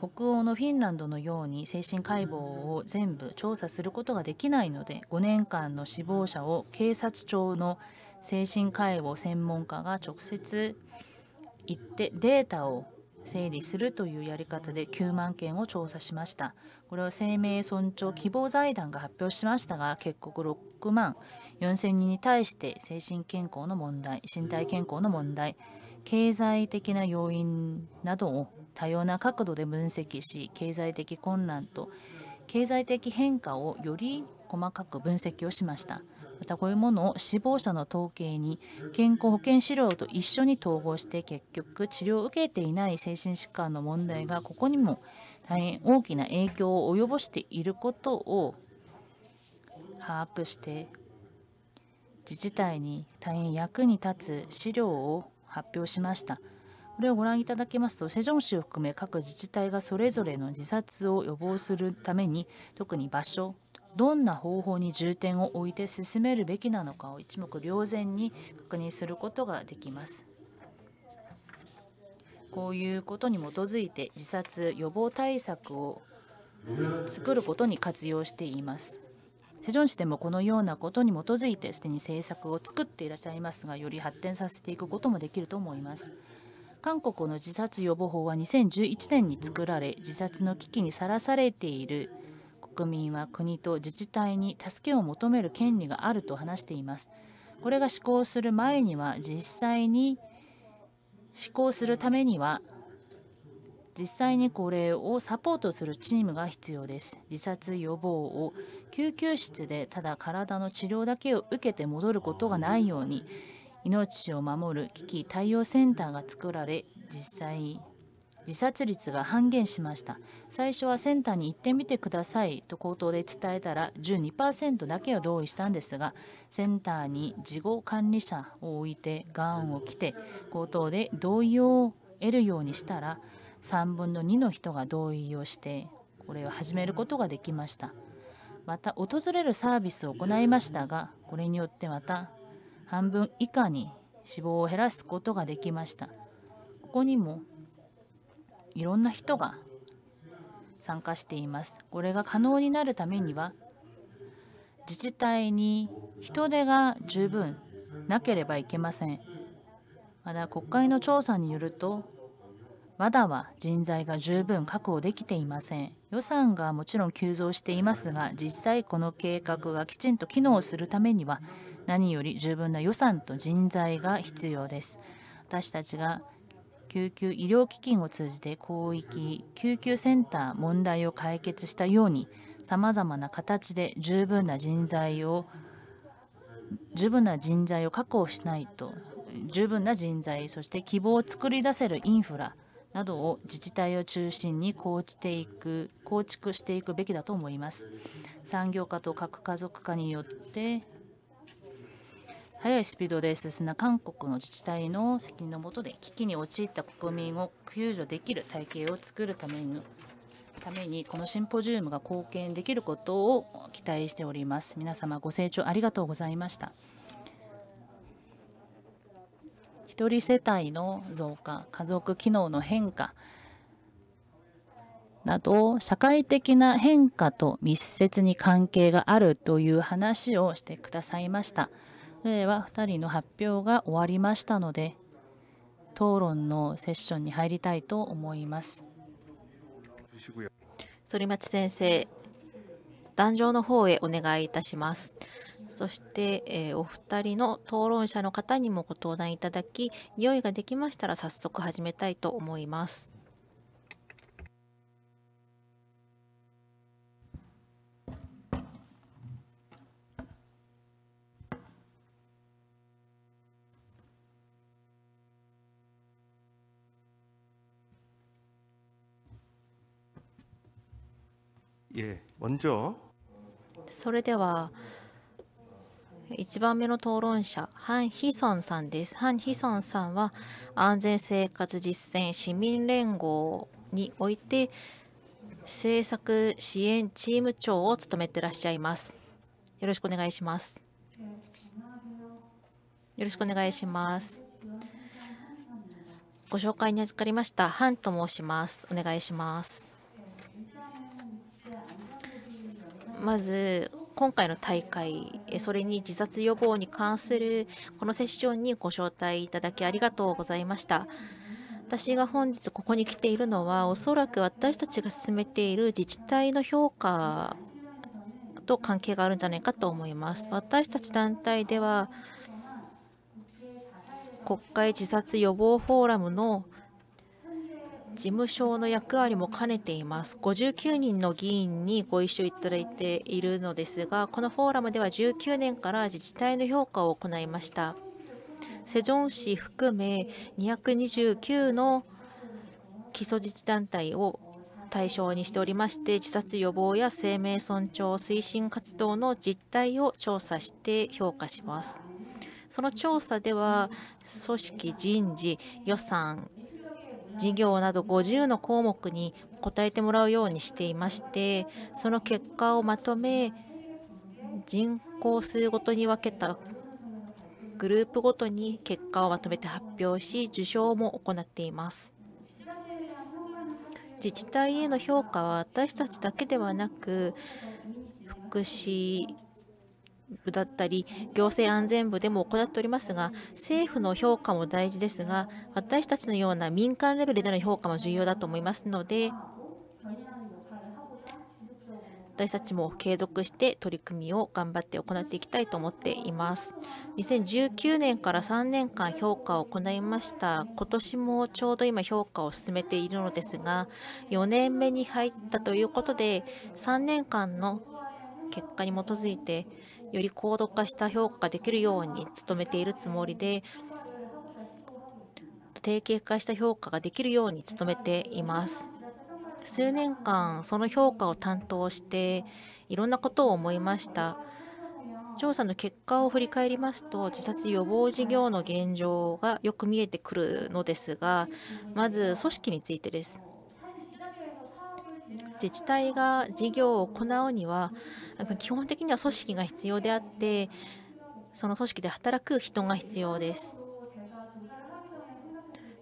北欧のフィンランドのように精神解剖を全部調査することができないので5年間の死亡者を警察庁の精神解剖専門家が直接行ってデータを整理するというやり方で9万件を調査しましたこれは生命尊重希望財団が発表しましたが結局6万4000人に対して精神健康の問題身体健康の問題経済的な要因などを多様な角度で分析し経済的混乱と経済的変化をより細かく分析をしました。またこういうものを死亡者の統計に健康保険資料と一緒に統合して結局治療を受けていない精神疾患の問題がここにも大変大きな影響を及ぼしていることを把握して自治体に大変役に立つ資料を発表しました。これをご覧いただきますと、セジョン州を含め各自治体がそれぞれの自殺を予防するために、特に場所どんな方法に重点を置いて進めるべきなのかを一目瞭然に確認することができます。こういうことに基づいて自殺予防対策を作ることに活用しています。セジョン市でもこのようなことに基づいてすでに政策を作っていらっしゃいますがより発展させていくこともできると思います。韓国の自殺予防法は2011年に作られ自殺の危機にさらされている国民は国と自治体に助けを求める権利があると話しています。これが施行する前には実際に施行するためには実際にこれをサポートするチームが必要です。自殺予防を救急室でただ体の治療だけを受けて戻ることがないように命を守る危機対応センターが作られ実際自殺率が半減しました最初はセンターに行ってみてくださいと口頭で伝えたら12%だけは同意したんですがセンターに事後管理者を置いてがんを着て口頭で同意を得るようにしたら3分の2の人が同意をしてこれを始めることができましたまた訪れるサービスを行いましたがこれによってまた半分以下に死亡を減らすことができましたここにもいろんな人が参加しています。これが可能になるためには自治体に人手が十分なければいけません。まだ国会の調査によるとまだは人材が十分確保できていません。予算がもちろん急増していますが、実際この計画がきちんと機能するためには、何より十分な予算と人材が必要です。私たちが救急医療基金を通じて広域救急センター問題を解決したようにさまざまな形で十分な人材を十分な人材を確保しないと十分な人材そして希望を作り出せるインフラなどを自治体を中心に構築いく構築していくべきだと思います。産業化と核家族化によって速いスピードで進んだ韓国の自治体の責任のもとで危機に陥った国民を救助できる体系を作るためにためにこのシンポジウムが貢献できることを期待しております皆様ご清聴ありがとうございました1人世帯の増加家族機能の変化など社会的な変化と密接に関係があるという話をしてくださいました。では2人の発表が終わりましたので討論のセッションに入りたいと思います反町先生壇上の方へお願いいたしますそして、えー、お二人の討論者の方にもご登壇いただき用意ができましたら早速始めたいと思いますそれでは1番目の討論者、ハン・ヒソンさんです。ハン・ヒソンさんは安全生活実践市民連合において政策支援チーム長を務めてらっしゃいます。よろしくお願いします。よろしくお願いします。ご紹介に預かりました。ハンと申します。お願いします。まず今回の大会それに自殺予防に関するこのセッションにご招待いただきありがとうございました私が本日ここに来ているのはおそらく私たちが進めている自治体の評価と関係があるんじゃないかと思います私たち団体では国会自殺予防フォーラムの事務所の役割も兼ねています59人の議員にご一緒いただいているのですがこのフォーラムでは19年から自治体の評価を行いましたセジョン市含め229の基礎自治団体を対象にしておりまして自殺予防や生命尊重推進活動の実態を調査して評価しますその調査では組織人事予算事業など50の項目に答えてもらうようにしていましてその結果をまとめ人口数ごとに分けたグループごとに結果をまとめて発表し受賞も行っています自治体への評価は私たちだけではなく福祉部だったり行政安全部でも行っておりますが政府の評価も大事ですが私たちのような民間レベルでの評価も重要だと思いますので私たちも継続して取り組みを頑張って行っていきたいと思っています。2019年から3年間評価を行いました。今年もちょうど今評価を進めているのですが、4年目に入ったということで、3年間の結果に基づいてより高度化した評価ができるように努めているつもりで定型化した評価ができるように努めています数年間その評価を担当していろんなことを思いました調査の結果を振り返りますと自殺予防事業の現状がよく見えてくるのですがまず組織についてです自治体が事業を行うには基本的には組織が必要であってその組織で働く人が必要です。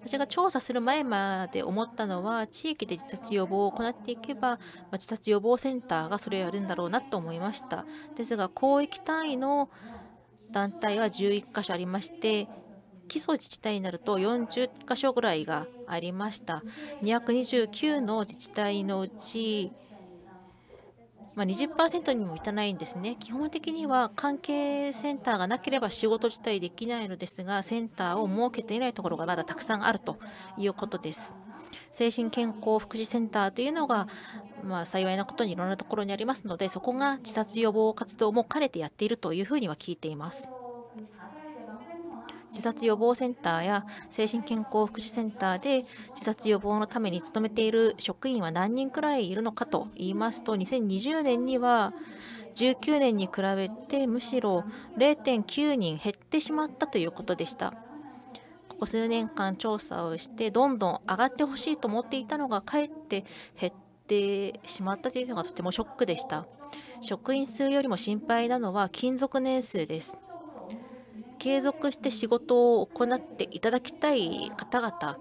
私が調査する前まで思ったのは地域で自殺予防を行っていけば自殺予防センターがそれをやるんだろうなと思いましたですが広域単位の団体は11か所ありまして基礎自治体になると40箇所ぐらいがありました229の自治体のうち、まあ、20%にも満たないんですね基本的には関係センターがなければ仕事自体できないのですがセンターを設けていないところがまだたくさんあるということです精神健康福祉センターというのが、まあ、幸いなことにいろんなところにありますのでそこが自殺予防活動も兼ねてやっているというふうには聞いています。自殺予防センターや精神健康福祉センターで自殺予防のために勤めている職員は何人くらいいるのかと言いますと2020年には19年に比べてむしろ0.9人減ってしまったということでした。ここ数年間調査をしてどんどん上がってほしいと思っていたのがかえって減ってしまったというのがとてもショックでした職員数よりも心配なのは勤続年数です継続して仕事を行っていただきたい方々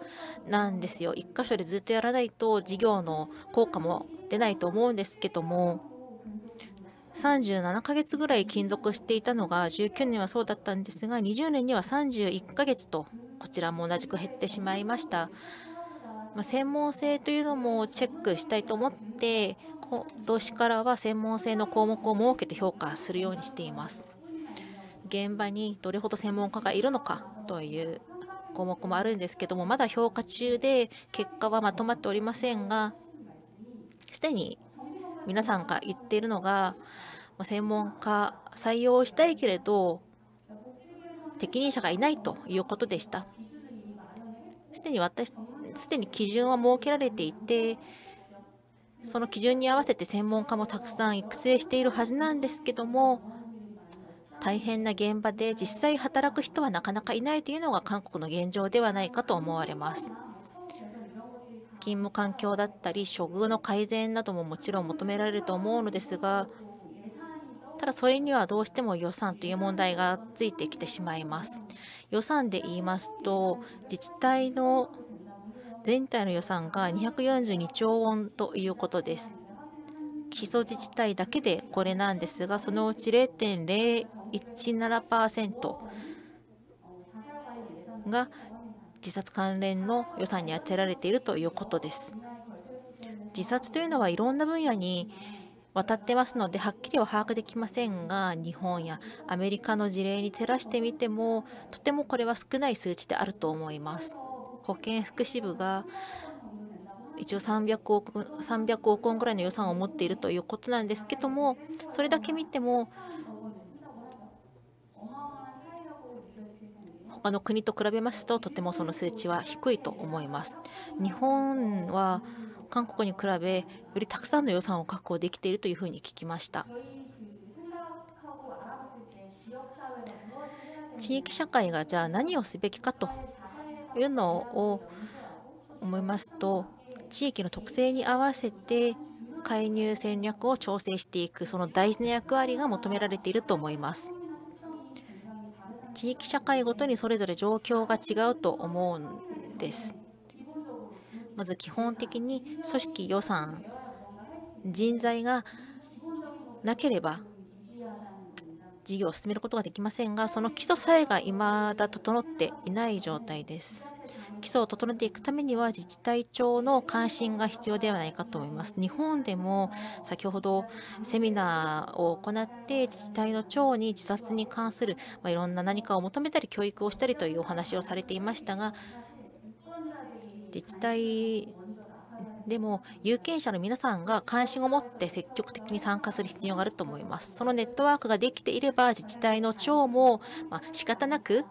なんですよ。一箇所でずっとやらないと事業の効果も出ないと思うんですけども37ヶ月ぐらい勤続していたのが19年はそうだったんですが20年には31ヶ月とこちらも同じく減ってしまいました。ま専門性というのもチェックしたいと思って今年からは専門性の項目を設けて評価するようにしています。現場にどれほど専門家がいるのかという項目もあるんですけどもまだ評価中で結果はまとまっておりませんがすでに皆さんが言っているのが専門家採用したいけれど適任者がいないということでしたすでに私すでに基準は設けられていてその基準に合わせて専門家もたくさん育成しているはずなんですけども大変な現場で実際働く人はなかなかいないというのが韓国の現状ではないかと思われます。勤務環境だったり処遇の改善などももちろん求められると思うのですがただそれにはどうしても予算という問題がついてきてしまいます予算で言いますと自治体の全体の予算が242兆ウォンということです基礎自治体だけでこれなんですがそのうち0.017%が自殺関連の予算に充てられているということです。自殺というのはいろんな分野に渡ってますのではっきりは把握できませんが日本やアメリカの事例に照らしてみてもとてもこれは少ない数値であると思います。保健福祉部が一応300億 ,300 億ウォンぐらいの予算を持っているということなんですけどもそれだけ見ても他の国と比べますととてもその数値は低いと思います。日本は韓国に比べよりたくさんの予算を確保できているというふうに聞きました。地域社会がじゃあ何をすべきかというのを思いますと地域の特性に合わせて介入戦略を調整していくその大事な役割が求められていると思います地域社会ごとにそれぞれ状況が違うと思うんですまず基本的に組織予算人材がなければ事業を進めることができませんがその基礎さえが未だ整っていない状態です基礎を整えていくためには自治体庁の関心が必要ではないかと思います。日本でも先ほどセミナーを行って自治体の長に自殺に関する、まあ、いろんな何かを求めたり教育をしたりというお話をされていましたが自治体でも有権者の皆さんが関心を持って積極的に参加する必要があると思います。そのネットワークができていれば自治体の長も、まあ、仕方なく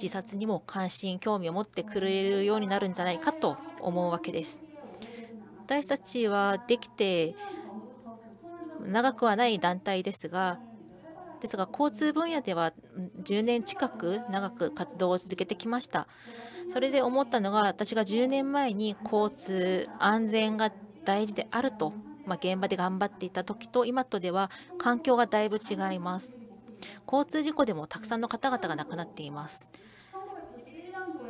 自殺にも関心興味を持ってくれるようになるんじゃないかと思うわけです私たちはできて長くはない団体ですがですが交通分野では10年近く長く活動を続けてきましたそれで思ったのが私が10年前に交通安全が大事であると、まあ、現場で頑張っていた時と今とでは環境がだいぶ違います交通事故でもたくさんの方々が亡くなっています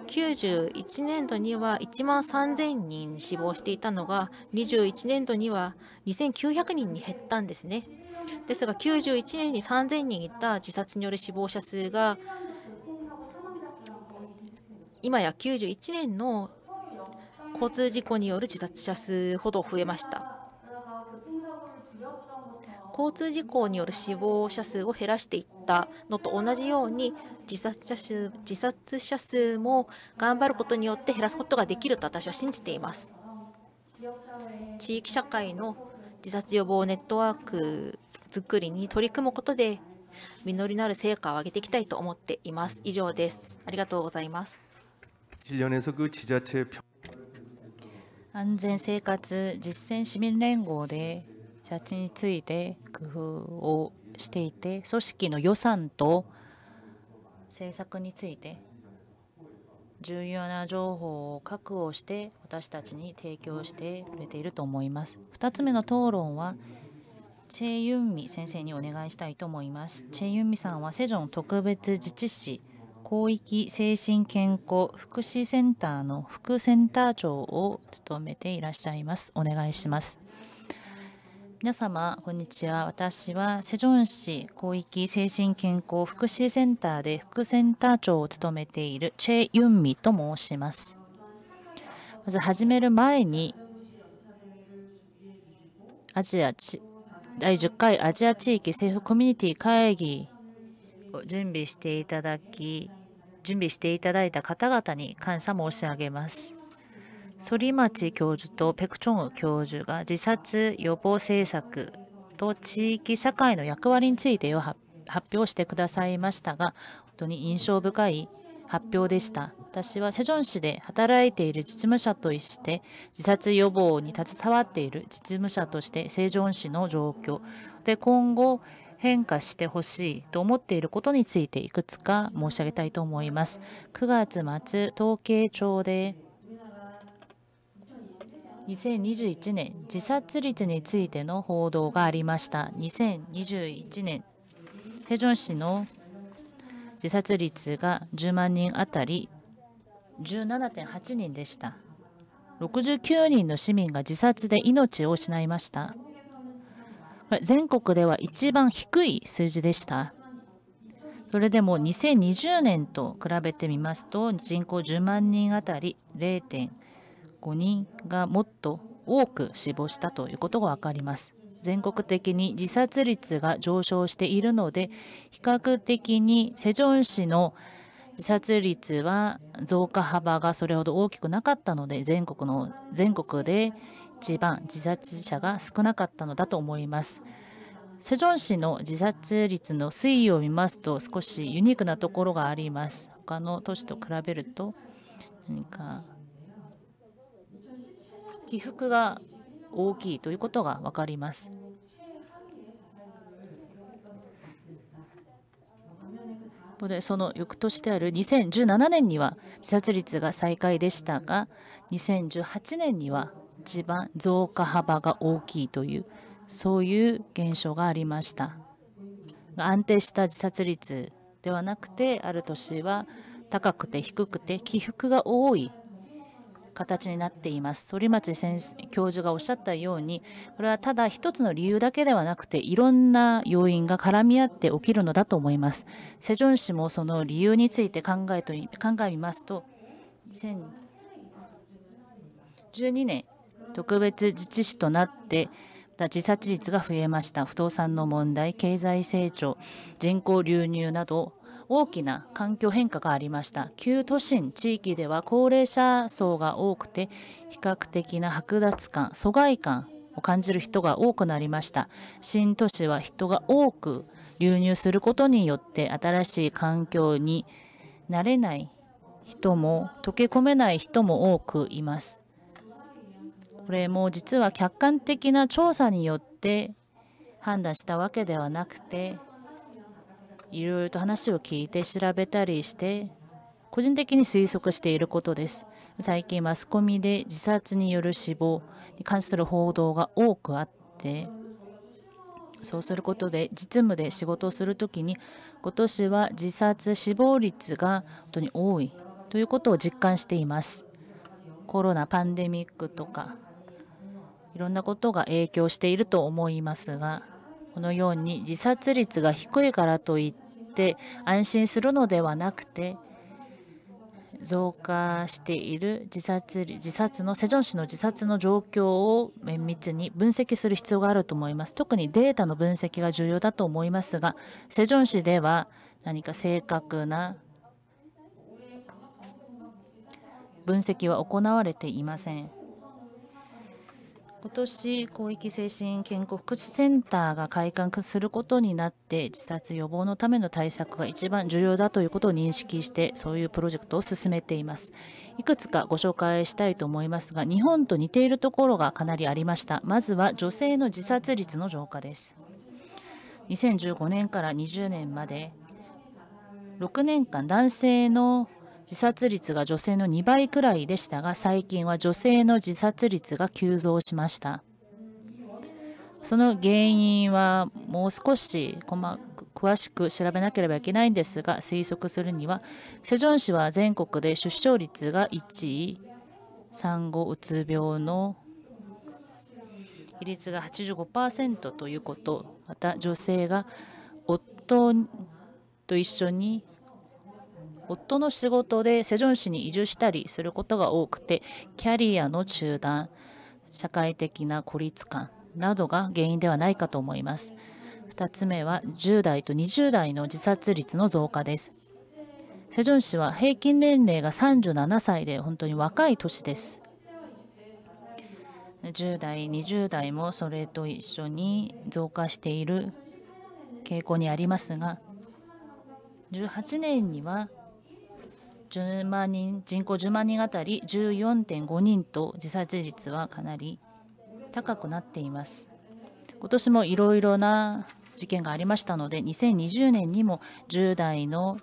91年度には1万3000人死亡していたのが21年度には2900人に減ったんですね。ですが91年に3000人いた自殺による死亡者数が今や91年の交通事故による自殺者数ほど増えました。交通事故による死亡者数を減らしていったのと同じように自殺者数自殺者数も頑張ることによって減らすことができると私は信じています。地域社会の自殺予防ネットワーク作りに取り組むことで実りのある成果を上げていきたいと思っています。以上です。ありがとうございます。安全生活実践市民連合でシャについて工夫をしていて組織の予算と政策について重要な情報を確保して私たちに提供してくれていると思います。2つ目の討論はチェ・ユンミ先生にお願いしたいと思います。チェ・ユンミさんはセジョン特別自治市広域精神健康福祉センターの副センター長を務めていらっしゃいます。お願いします。皆様、こんにちは。私は、セジョン市広域精神健康福祉センターで副センター長を務めているチェ・ユンミと申します。まず、始める前に、アジア第10回アジア地域政府コミュニティ会議を準備していただき、準備していただいた方々に感謝申し上げます。反町教授とペクチョン教授が自殺予防政策と地域社会の役割について発表してくださいましたが本当に印象深い発表でした私はセジョン市で働いている実務者として自殺予防に携わっている実務者としてセジョン市の状況で今後変化してほしいと思っていることについていくつか申し上げたいと思います9月末統計庁で2021年自殺率についての報道がありました2021年セジョン市の自殺率が10万人当たり17.8人でした69人の市民が自殺で命を失いました全国では一番低い数字でしたそれでも2020年と比べてみますと人口10万人あたり0.1 5人がもっと多く死亡したということが分かります。全国的に自殺率が上昇しているので比較的にセジョン市の自殺率は増加幅がそれほど大きくなかったので全国の全国で一番自殺者が少なかったのだと思います。セジョン市の自殺率の推移を見ますと少しユニークなところがあります。他の都市と比べると何か起伏が大きいということが分かります。でその翌年である2017年には自殺率が最下位でしたが2018年には一番増加幅が大きいというそういう現象がありました安定した自殺率ではなくてある年は高くて低くて起伏が多い形になっています。反町先生教授がおっしゃったようにこれはただ一つの理由だけではなくていろんな要因が絡み合って起きるのだと思います。セジョン氏もその理由について考えと考えますと2012年特別自治市となって自殺率が増えました不動産の問題経済成長人口流入など大きな環境変化がありました旧都心地域では高齢者層が多くて比較的な剥奪感疎外感を感じる人が多くなりました新都市は人が多く流入することによって新しい環境に慣れない人も溶け込めない人も多くいますこれも実は客観的な調査によって判断したわけではなくていろいろと話を聞いて調べたりして個人的に推測していることです最近マスコミで自殺による死亡に関する報道が多くあってそうすることで実務で仕事をする時に今年は自殺死亡率が本当に多いということを実感していますコロナパンデミックとかいろんなことが影響していると思いますがこのように自殺率が低いからといって安心するのではなくて増加している自殺自殺のセジョン氏の自殺の状況を綿密に分析する必要があると思います特にデータの分析が重要だと思いますがセジョン氏では何か正確な分析は行われていません。今年広域精神健康福祉センターが開館することになって自殺予防のための対策が一番重要だということを認識してそういうプロジェクトを進めていますいくつかご紹介したいと思いますが日本と似ているところがかなりありましたまずは女性の自殺率の増加です2015年から20年まで6年間男性の自殺率が女性の2倍くらいでしたが最近は女性の自殺率が急増しましたその原因はもう少し細詳しく調べなければいけないんですが推測するにはセジョン氏は全国で出生率が1位産後うつ病の比率が85%ということまた女性が夫と一緒に夫の仕事でセジョン市に移住したりすることが多くてキャリアの中断社会的な孤立感などが原因ではないかと思います2つ目は10代と20代の自殺率の増加ですセジョン氏は平均年齢が37歳で本当に若い年です10代20代もそれと一緒に増加している傾向にありますが18年には10万人人口10万人あたり14.5人と自殺率はかなり高くなっています。今年もいろいろな事件がありましたので2020年にも10代の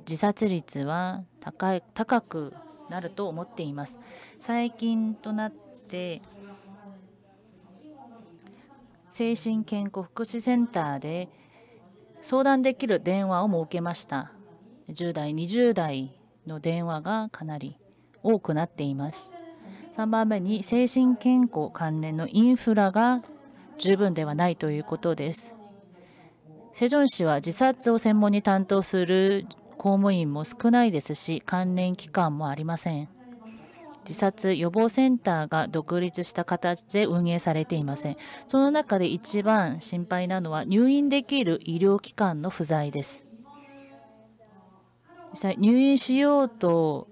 自殺率は高い高くなると思っています。最近となって精神健康福祉センターで相談できる電話を設けました。10代、20代の電話がかなり多くなっています。3番目に精神健康関連のインフラが十分ではないということです。セジョン氏は自殺を専門に担当する公務員も少ないですし、関連機関もありません。自殺予防センターが独立した形で運営されていません。その中で一番心配なのは入院できる医療機関の不在です。実際入院しようと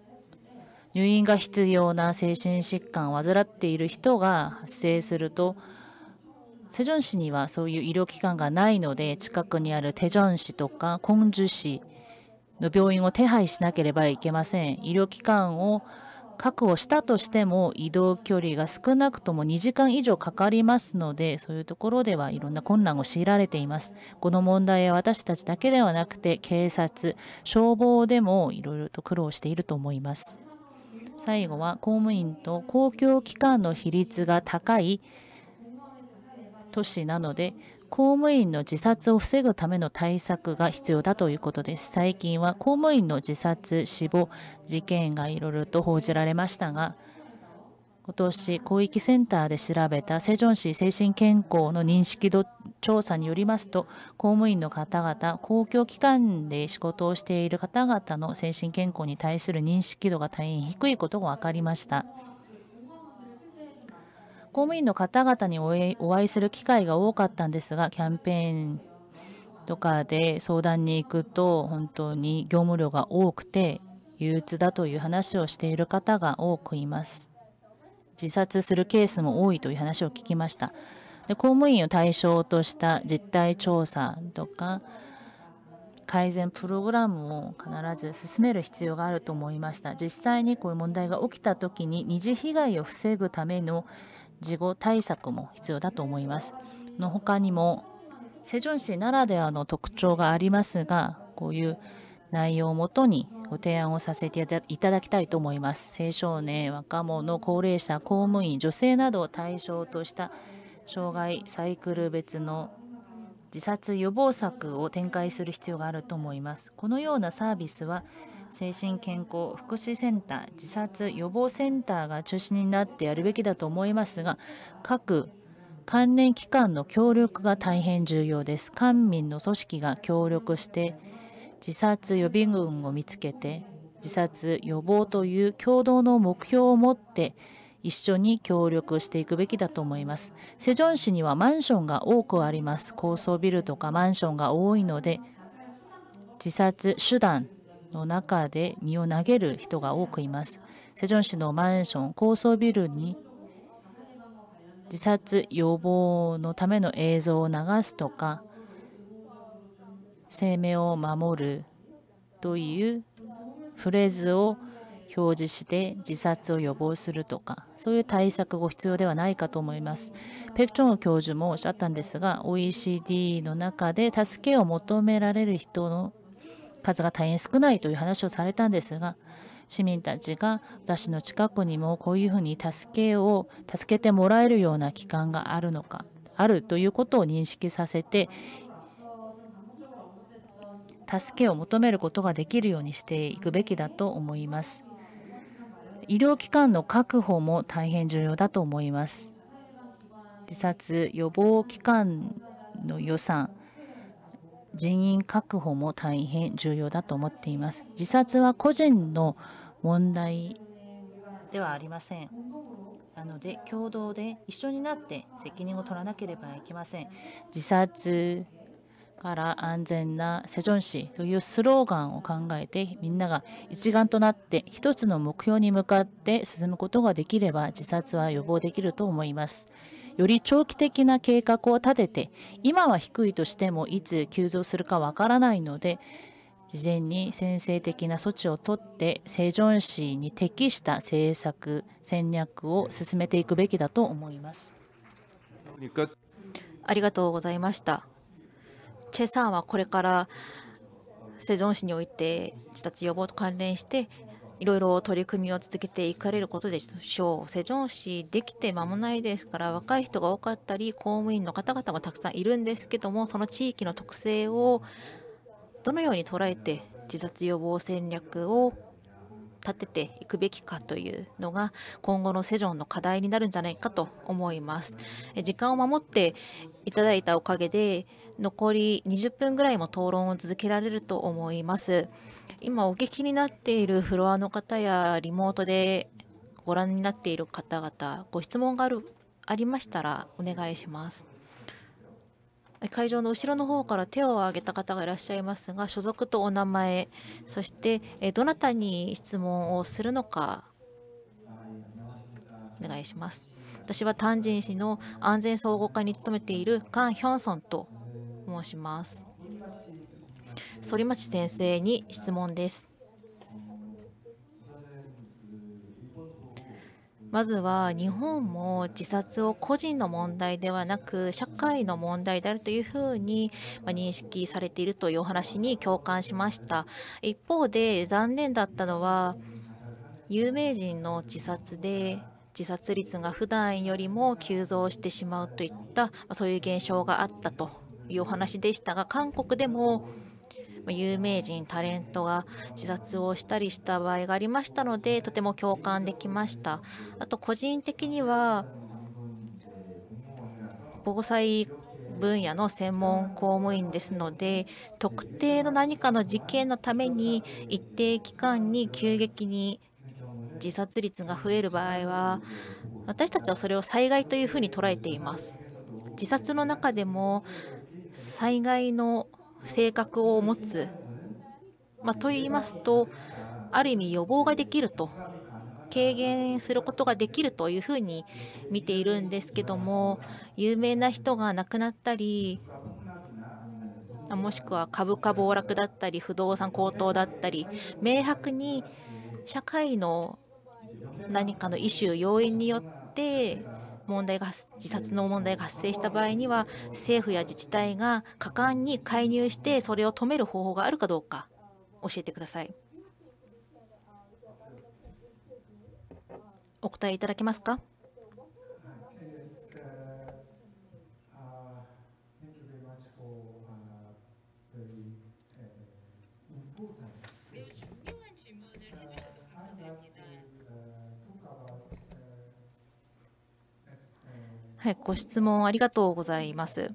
入院が必要な精神疾患を患っている人が発生するとセジョン市にはそういう医療機関がないので近くにあるテジョン市とかコンジュ市の病院を手配しなければいけません医療機関を確保したとしても移動距離が少なくとも2時間以上かかりますのでそういうところではいろんな困難を強いられていますこの問題は私たちだけではなくて警察消防でもいろいろと苦労していると思います最後は公務員と公共機関の比率が高い都市なので公務員の自殺を防ぐための対策が必要だということです最近は公務員の自殺死亡事件がいろいろと報じられましたが今年広域センターで調べたセジョン市精神健康の認識度調査によりますと公務員の方々公共機関で仕事をしている方々の精神健康に対する認識度が大変低いことが分かりました。公務員の方々にお会いする機会が多かったんですが、キャンペーンとかで相談に行くと、本当に業務量が多くて、憂鬱だという話をしている方が多くいます。自殺するケースも多いという話を聞きました。で公務員を対象とした実態調査とか改善プログラムを必ず進める必要があると思いました実際にこういう問題が起きた時に二次被害を防ぐための事後対策も必要だと思います。の他にもセジョン市ならではの特徴がありますがこういう内容をもとにご提案をさせていただきたいと思います。青少年、若者、高齢者、公務員、女性などを対象とした障害サイクル別の自殺予防策を展開する必要があると思います。このようなサービスは精神健康福祉センター自殺予防センターが中心になってやるべきだと思いますが各関連機関の協力が大変重要です官民の組織が協力して自殺予備軍を見つけて自殺予防という共同の目標を持って一緒に協力していくべきだと思います。セジョン市にはマンションが多くあります。高層ビルとかマンションが多いので自殺手段の中で身を投げる人が多くいます。セジョン市のマンション、高層ビルに自殺予防のための映像を流すとか、生命を守るというフレーズを表示して自殺を予防するとか、そういう対策が必要ではないかと思います。ペクチョン教授もおっしゃったんですが、OECD の中で助けを求められる人の数が大変少ないという話をされたんですが市民たちが私の近くにもこういうふうに助けを助けてもらえるような機関があるのかあるということを認識させて助けを求めることができるようにしていくべきだと思います。医療機関の確保も大変重要だと思います。自殺予防機関の予算人員確保も大変重要だと思っています。自殺は個人の問題ではありません。なので共同で一緒になって責任を取らなければいけません。自殺から安全なセジョン市というスローガンを考えてみんなが一丸となって一つの目標に向かって進むことができれば自殺は予防できると思います。より長期的な計画を立てて今は低いとしてもいつ急増するかわからないので事前に先制的な措置をとってセジョン市に適した政策戦略を進めていくべきだと思います。ありがとうございました。チェ・サンはこれからセジョン市において自殺予防と関連していろいろ取り組みを続けていかれることでしょう。セジョン市できて間もないですから若い人が多かったり公務員の方々もたくさんいるんですけどもその地域の特性をどのように捉えて自殺予防戦略を立てていくべきかというのが今後のセジョンの課題になるんじゃないかと思います。時間を守っていただいたおかげで残り20分ぐらいも討論を続けられると思います。今お聞きになっているフロアの方やリモートでご覧になっている方々、ご質問があるありましたらお願いします。会場の後ろの方から手を挙げた方がいらっしゃいますが、所属とお名前、そしてどなたに質問をするのかお願いします。私は丹人市の安全総合課に勤めているカン・ヒョンソンと申します反町先生に質問ですまずは日本も自殺を個人の問題ではなく社会の問題であるというふうに認識されているというお話に共感しました一方で残念だったのは有名人の自殺で自殺率が普段よりも急増してしまうといったそういう現象があったというお話でしたが韓国でも有名人タレントが自殺をしたりした場合がありましたのでとても共感できましたあと個人的には防災分野の専門公務員ですので特定の何かの事件のために一定期間に急激に自殺率が増える場合は私たちはそれを災害というふうに捉えています自殺の中でも災害の性格を持つ、まあ、と言いますとある意味予防ができると軽減することができるというふうに見ているんですけども有名な人が亡くなったりもしくは株価暴落だったり不動産高騰だったり明白に社会の何かのイシュー要因によって問題が自殺の問題が発生した場合には政府や自治体が果敢に介入してそれを止める方法があるかどうか教えてくださいお答えいただけますかはい、ご質問ありがとうございます。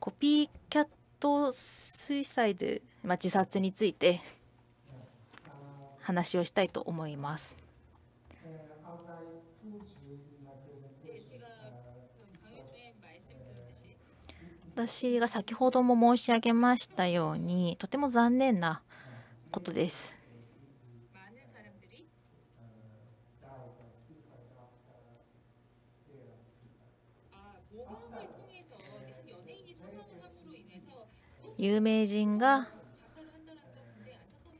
コピーキャットスイサイド、まあ、自殺について話をしたいと思います。私が先ほども申し上げましたようにとても残念なことです。有名人が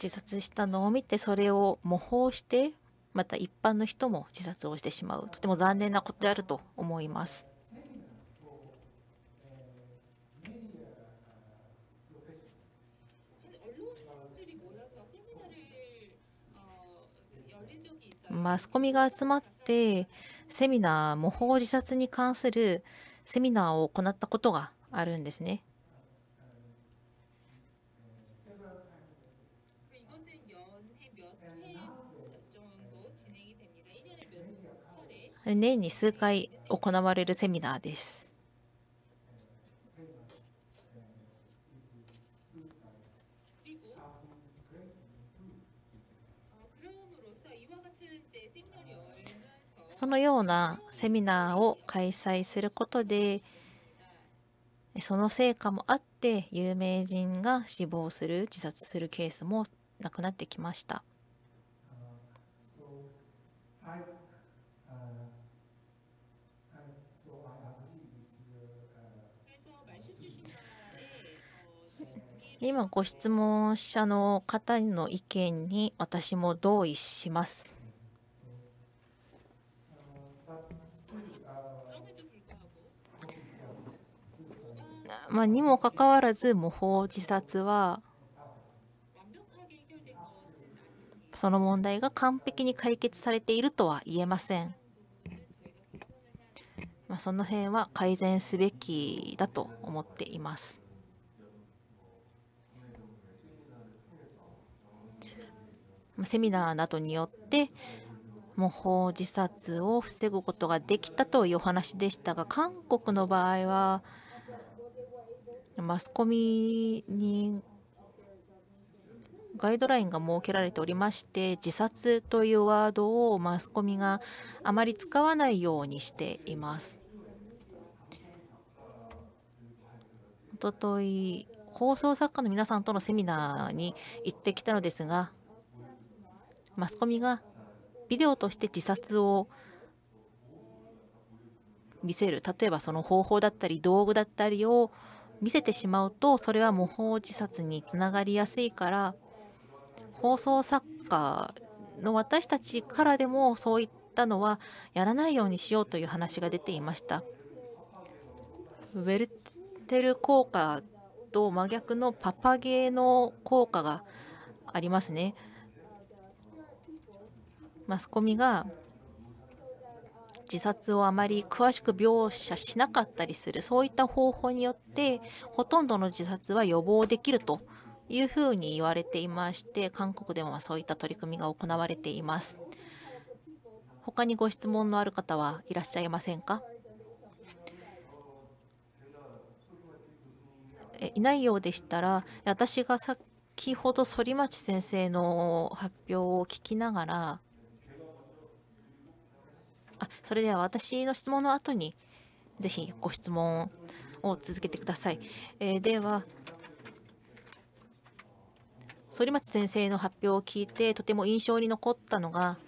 自殺したのを見てそれを模倣してまた一般の人も自殺をしてしまうとても残念なことであると思います。マスコミが集まってセミナー模倣自殺に関するセミナーを行ったことがあるんですね。年に数回行われるセミナーです。そのようなセミナーを開催することでその成果もあって有名人が死亡する自殺するケースもなくなってきました。今ご質問者の方の意見に私も同意します。まあ、にもかかわらず模倣自殺はその問題が完璧に解決されているとは言えません。まあ、その辺は改善すべきだと思っています。セミナーなどによって模倣自殺を防ぐことができたというお話でしたが韓国の場合はマスコミにガイドラインが設けられておりまして自殺というワードをマスコミがあまり使わないようにしています。おととい放送作家の皆さんとのセミナーに行ってきたのですがマスコミがビデオとして自殺を見せる例えばその方法だったり道具だったりを見せてしまうとそれは模倣自殺につながりやすいから放送作家の私たちからでもそういったのはやらないようにしようという話が出ていました。ウェルテル効果と真逆のパパゲーの効果がありますね。マスコミが自殺をあまり詳しく描写しなかったりするそういった方法によってほとんどの自殺は予防できるというふうに言われていまして韓国でもそういった取り組みが行われています他にご質問のある方はいらっしゃいませんかえいないようでしたら私が先ほど反町先生の発表を聞きながらあそれでは私の質問の後にぜひご質問を続けてください。えー、では反町先生の発表を聞いてとても印象に残ったのが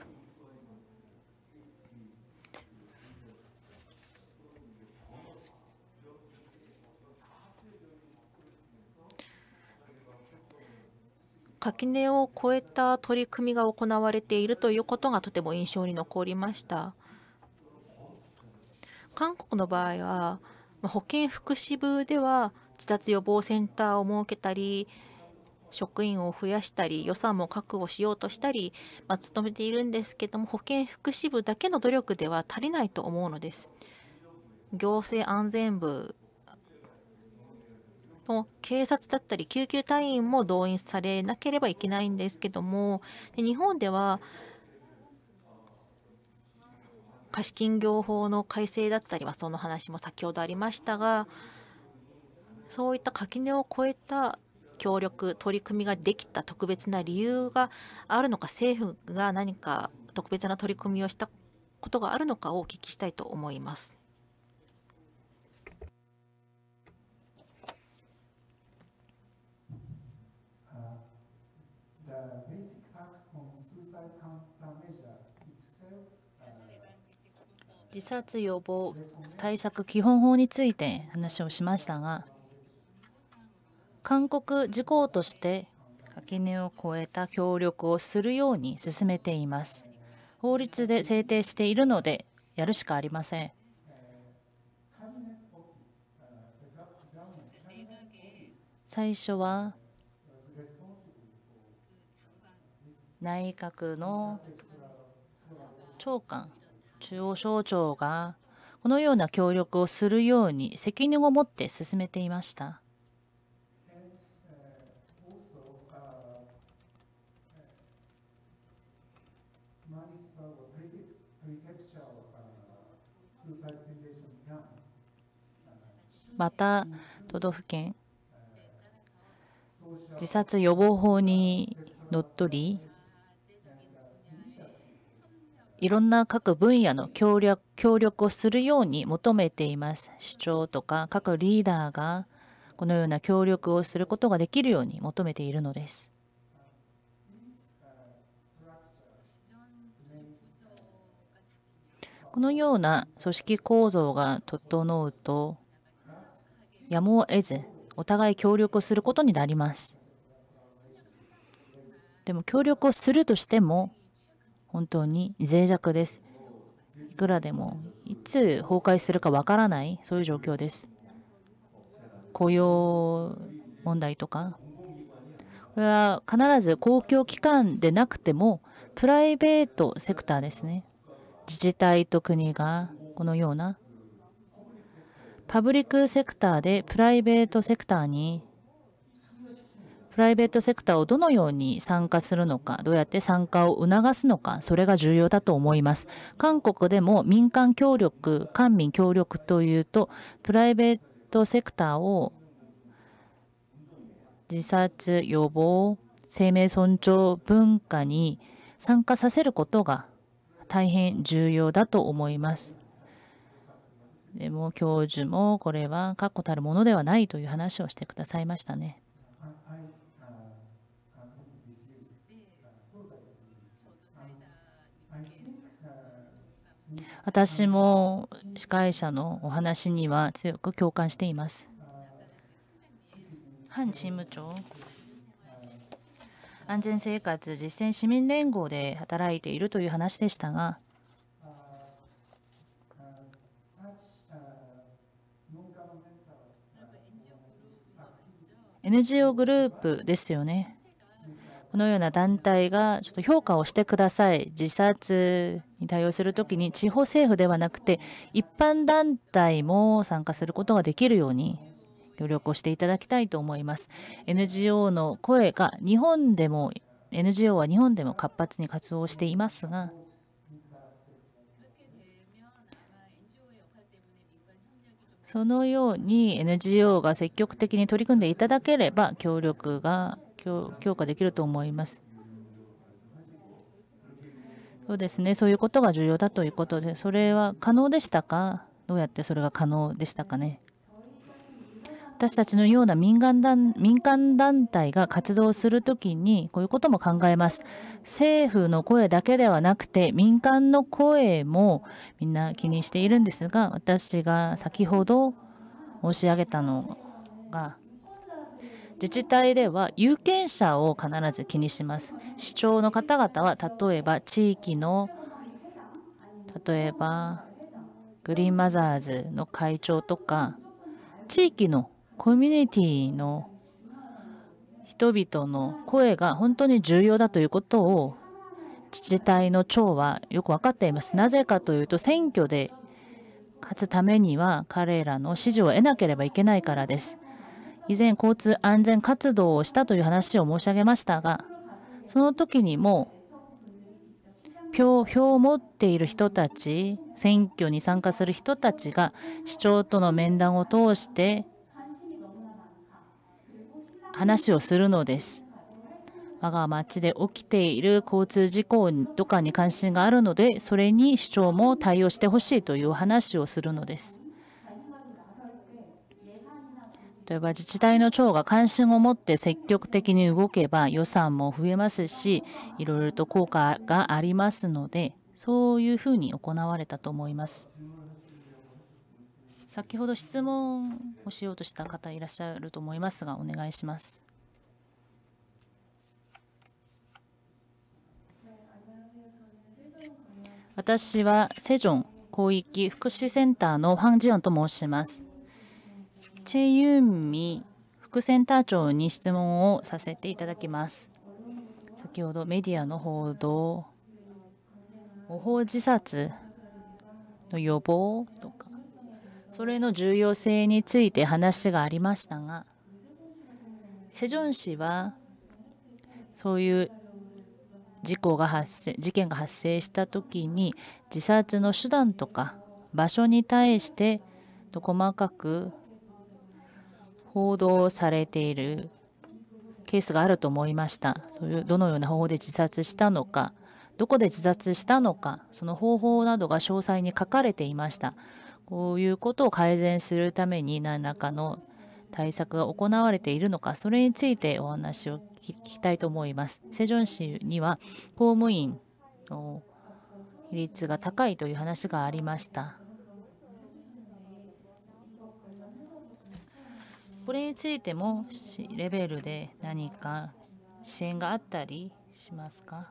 垣根を越えた取り組みが行われているということがとても印象に残りました。韓国の場合は、ま保健福祉部では自殺予防センターを設けたり職員を増やしたり予算も確保しようとしたり、まあ、努めているんですけども保健福祉部だけの努力では足りないと思うのです。行政安全部の警察だったり救急隊員も動員されなければいけないんですけども日本では貸金業法の改正だったりはその話も先ほどありましたがそういった垣根を越えた協力取り組みができた特別な理由があるのか政府が何か特別な取り組みをしたことがあるのかをお聞きしたいと思います。自殺予防対策基本法について話をしましたが勧告事項として垣根を越えた協力をするように進めています法律で制定しているのでやるしかありません最初は内閣の長官中央省庁がこのような協力をするように責任を持って進めていました。また都道府県自殺予防法にのっとりいろんな各分野の協力協力をするように求めています。市長とか各リーダーがこのような協力をすることができるように求めているのです。このような組織構造が整うとやむを得ずお互い協力をすることになります。でも協力をするとしても本当に脆弱です。いくらでもいつ崩壊するかわからないそういう状況です。雇用問題とかこれは必ず公共機関でなくてもプライベートセクターですね。自治体と国がこのようなパブリックセクターでプライベートセクターにプライベートセクターをどのように参加するのか、どうやって参加を促すのか、それが重要だと思います。韓国でも民間協力、官民協力というと、プライベートセクターを自殺予防、生命尊重文化に参加させることが大変重要だと思います。でも教授もこれは確固たるものではないという話をしてくださいましたね。私も司会者のお話には強く共感しています。反チーム長安全生活実践市民連合で働いているという話でしたが「NGO グループ」ですよね。このような団体がちょっと評価をしてください。自殺に対応するときに地方政府ではなくて一般団体も参加することができるように協力をしていただきたいと思います。NGO の声が日本でも NGO は日本でも活発に活動していますがそのように NGO が積極的に取り組んでいただければ協力が強化できると思います。そうですね、そういうことが重要だということで、それは可能でしたかどうやってそれが可能でしたかね。私たちのような民間団民間団体が活動するときにこういうことも考えます。政府の声だけではなくて民間の声もみんな気にしているんですが私が先ほど申し上げたのが自治体では有権者を必ず気にします。市長の方々は例えば地域の例えばグリーンマザーズの会長とか地域のコミュニティの人々の声が本当に重要だということを自治体の長はよく分かっています。なぜかというと選挙で勝つためには彼らの支持を得なければいけないからです。以前交通安全活動をしたという話を申し上げましたがその時にも票票を持っている人たち選挙に参加する人たちが市長との面談を通して話をするのです。我が町で起きている交通事故とかに関心があるのでそれに市長も対応してほしいという話をするのです。例えば自治体の長が関心を持って積極的に動けば予算も増えますしいろいろと効果がありますのでそういうふうに行われたと思います先ほど質問をしようとした方いらっしゃると思いますがお願いします私はセジョン広域福祉センターのファン・ジヨンと申しますチェ・ユンミ副センター長に質問をさせていただきます。先ほどメディアの報道、模倣自殺の予防とか、それの重要性について話がありましたが、セジョン氏はそういう事故が発生事件が発生した時に自殺の手段とか場所に対して細かく報道されているケースがあると思いました。そういうどのような方法で自殺したのか、どこで自殺したのか、その方法などが詳細に書かれていました。こういうことを改善するために何らかの対策が行われているのか、それについてお話を聞きたいと思います。セジョン市には公務員の比率が高いという話がありました。これについてもレベルで何か支援があったりしますか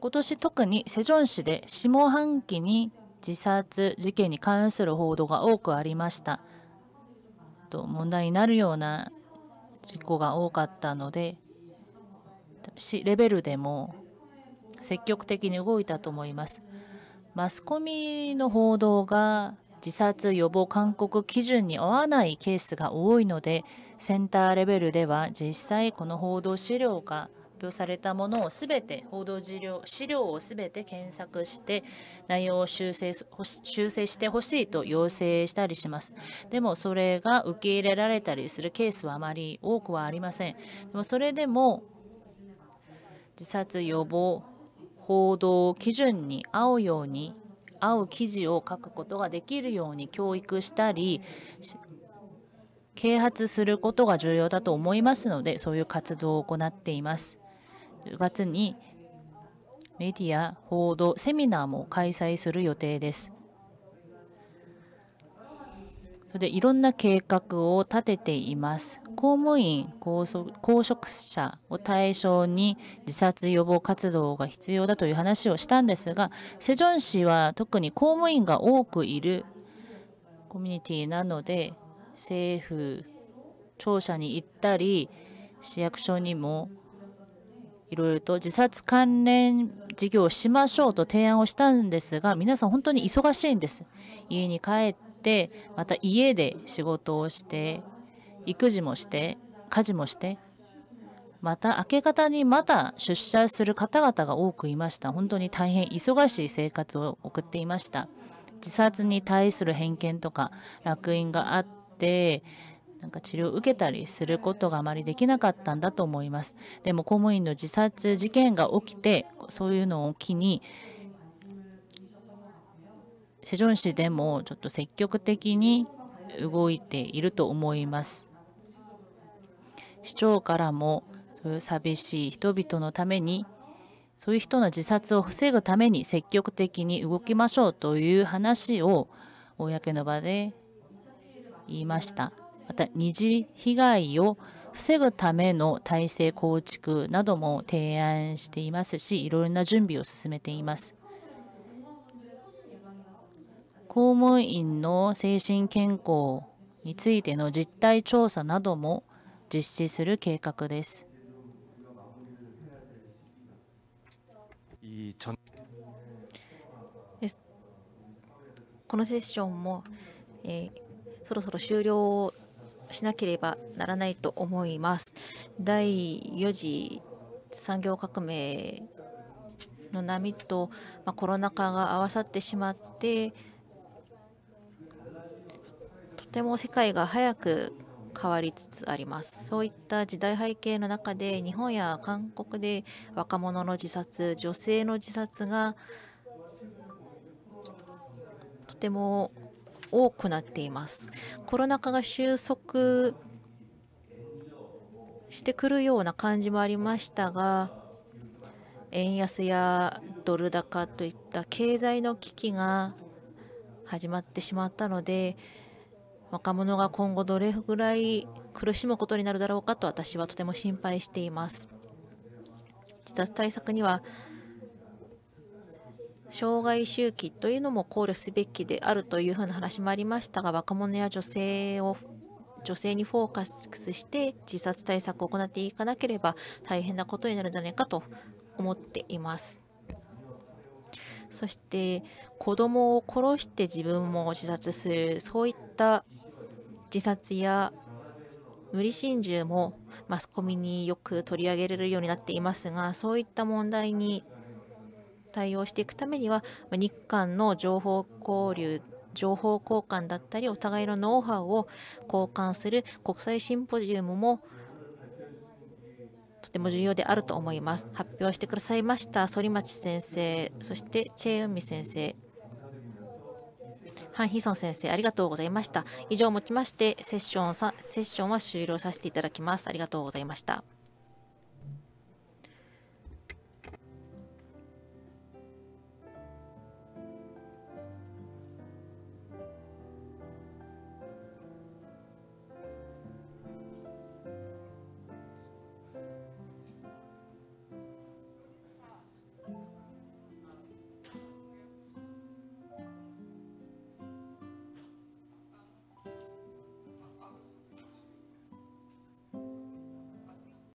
今年特にセジョン市で下半期に自殺事件に関する報道が多くありました。と問題になるような事故が多かったので市レベルでも積極的に動いたと思います。マスコミの報道が自殺予防勧告基準に合わないケースが多いのでセンターレベルでは実際この報道資料が発表されたものをすべて報道資料資料をすべて検索して内容を修正修正してほしいと要請したりしますでもそれが受け入れられたりするケースはあまり多くはありませんでもそれでも自殺予防報道基準に合うように合う記事を書くことができるように教育したり啓発することが重要だと思いますのでそういう活動を行っています。10月にメディア報道セミナーも開催する予定です。それでいろんな計画を立てています。公務員、公職者を対象に自殺予防活動が必要だという話をしたんですが、セジョン市は特に公務員が多くいるコミュニティなので、政府、庁舎に行ったり、市役所にもいろいろと自殺関連事業をしましょうと提案をしたんですが、皆さん本当に忙しいんです。家に帰ってまた家で仕事をして育児もして家事もしてまた明け方にまた出社する方々が多くいました本当に大変忙しい生活を送っていました自殺に対する偏見とか烙印があってなんか治療を受けたりすることがあまりできなかったんだと思いますでも公務員の自殺事件が起きてそういうのを機にセジョン市でもちょっと積極的に動いていると思います。市長からもそういう寂しい人々のためにそういう人の自殺を防ぐために積極的に動きましょうという話を公の場で言いました。また二次被害を防ぐための体制構築なども提案していますしいろいろな準備を進めています。公務員の精神健康についての実態調査なども実施する計画です。このセッションも、えー、そろそろ終了しなければならないと思います。第4次産業革命の波と、まあ、コロナ禍が合わさってしまってても世界が早く変わりつつありますそういった時代背景の中で日本や韓国で若者の自殺女性の自殺がとても多くなっていますコロナ禍が収束してくるような感じもありましたが円安やドル高といった経済の危機が始まってしまったので若者が今後どれぐらい苦しむことになるだろうかと私はとても心配しています。自殺対策には障害周期というのも考慮すべきであるというふうな話もありましたが若者や女性を女性にフォーカスして自殺対策を行っていかなければ大変なことになるんじゃないかと思っています。そして子供を殺して自分も自殺するそういった自殺や無理心中もマスコミによく取り上げられるようになっていますがそういった問題に対応していくためには日韓の情報交流情報交換だったりお互いのノウハウを交換する国際シンポジウムもとても重要であると思います。発表してくださいました反町先生、そしてチェ・ウンミ先生、ハン・ヒソン先生、ありがとうございました。以上をもちまして、セッションセッションは終了させていただきます。ありがとうございました。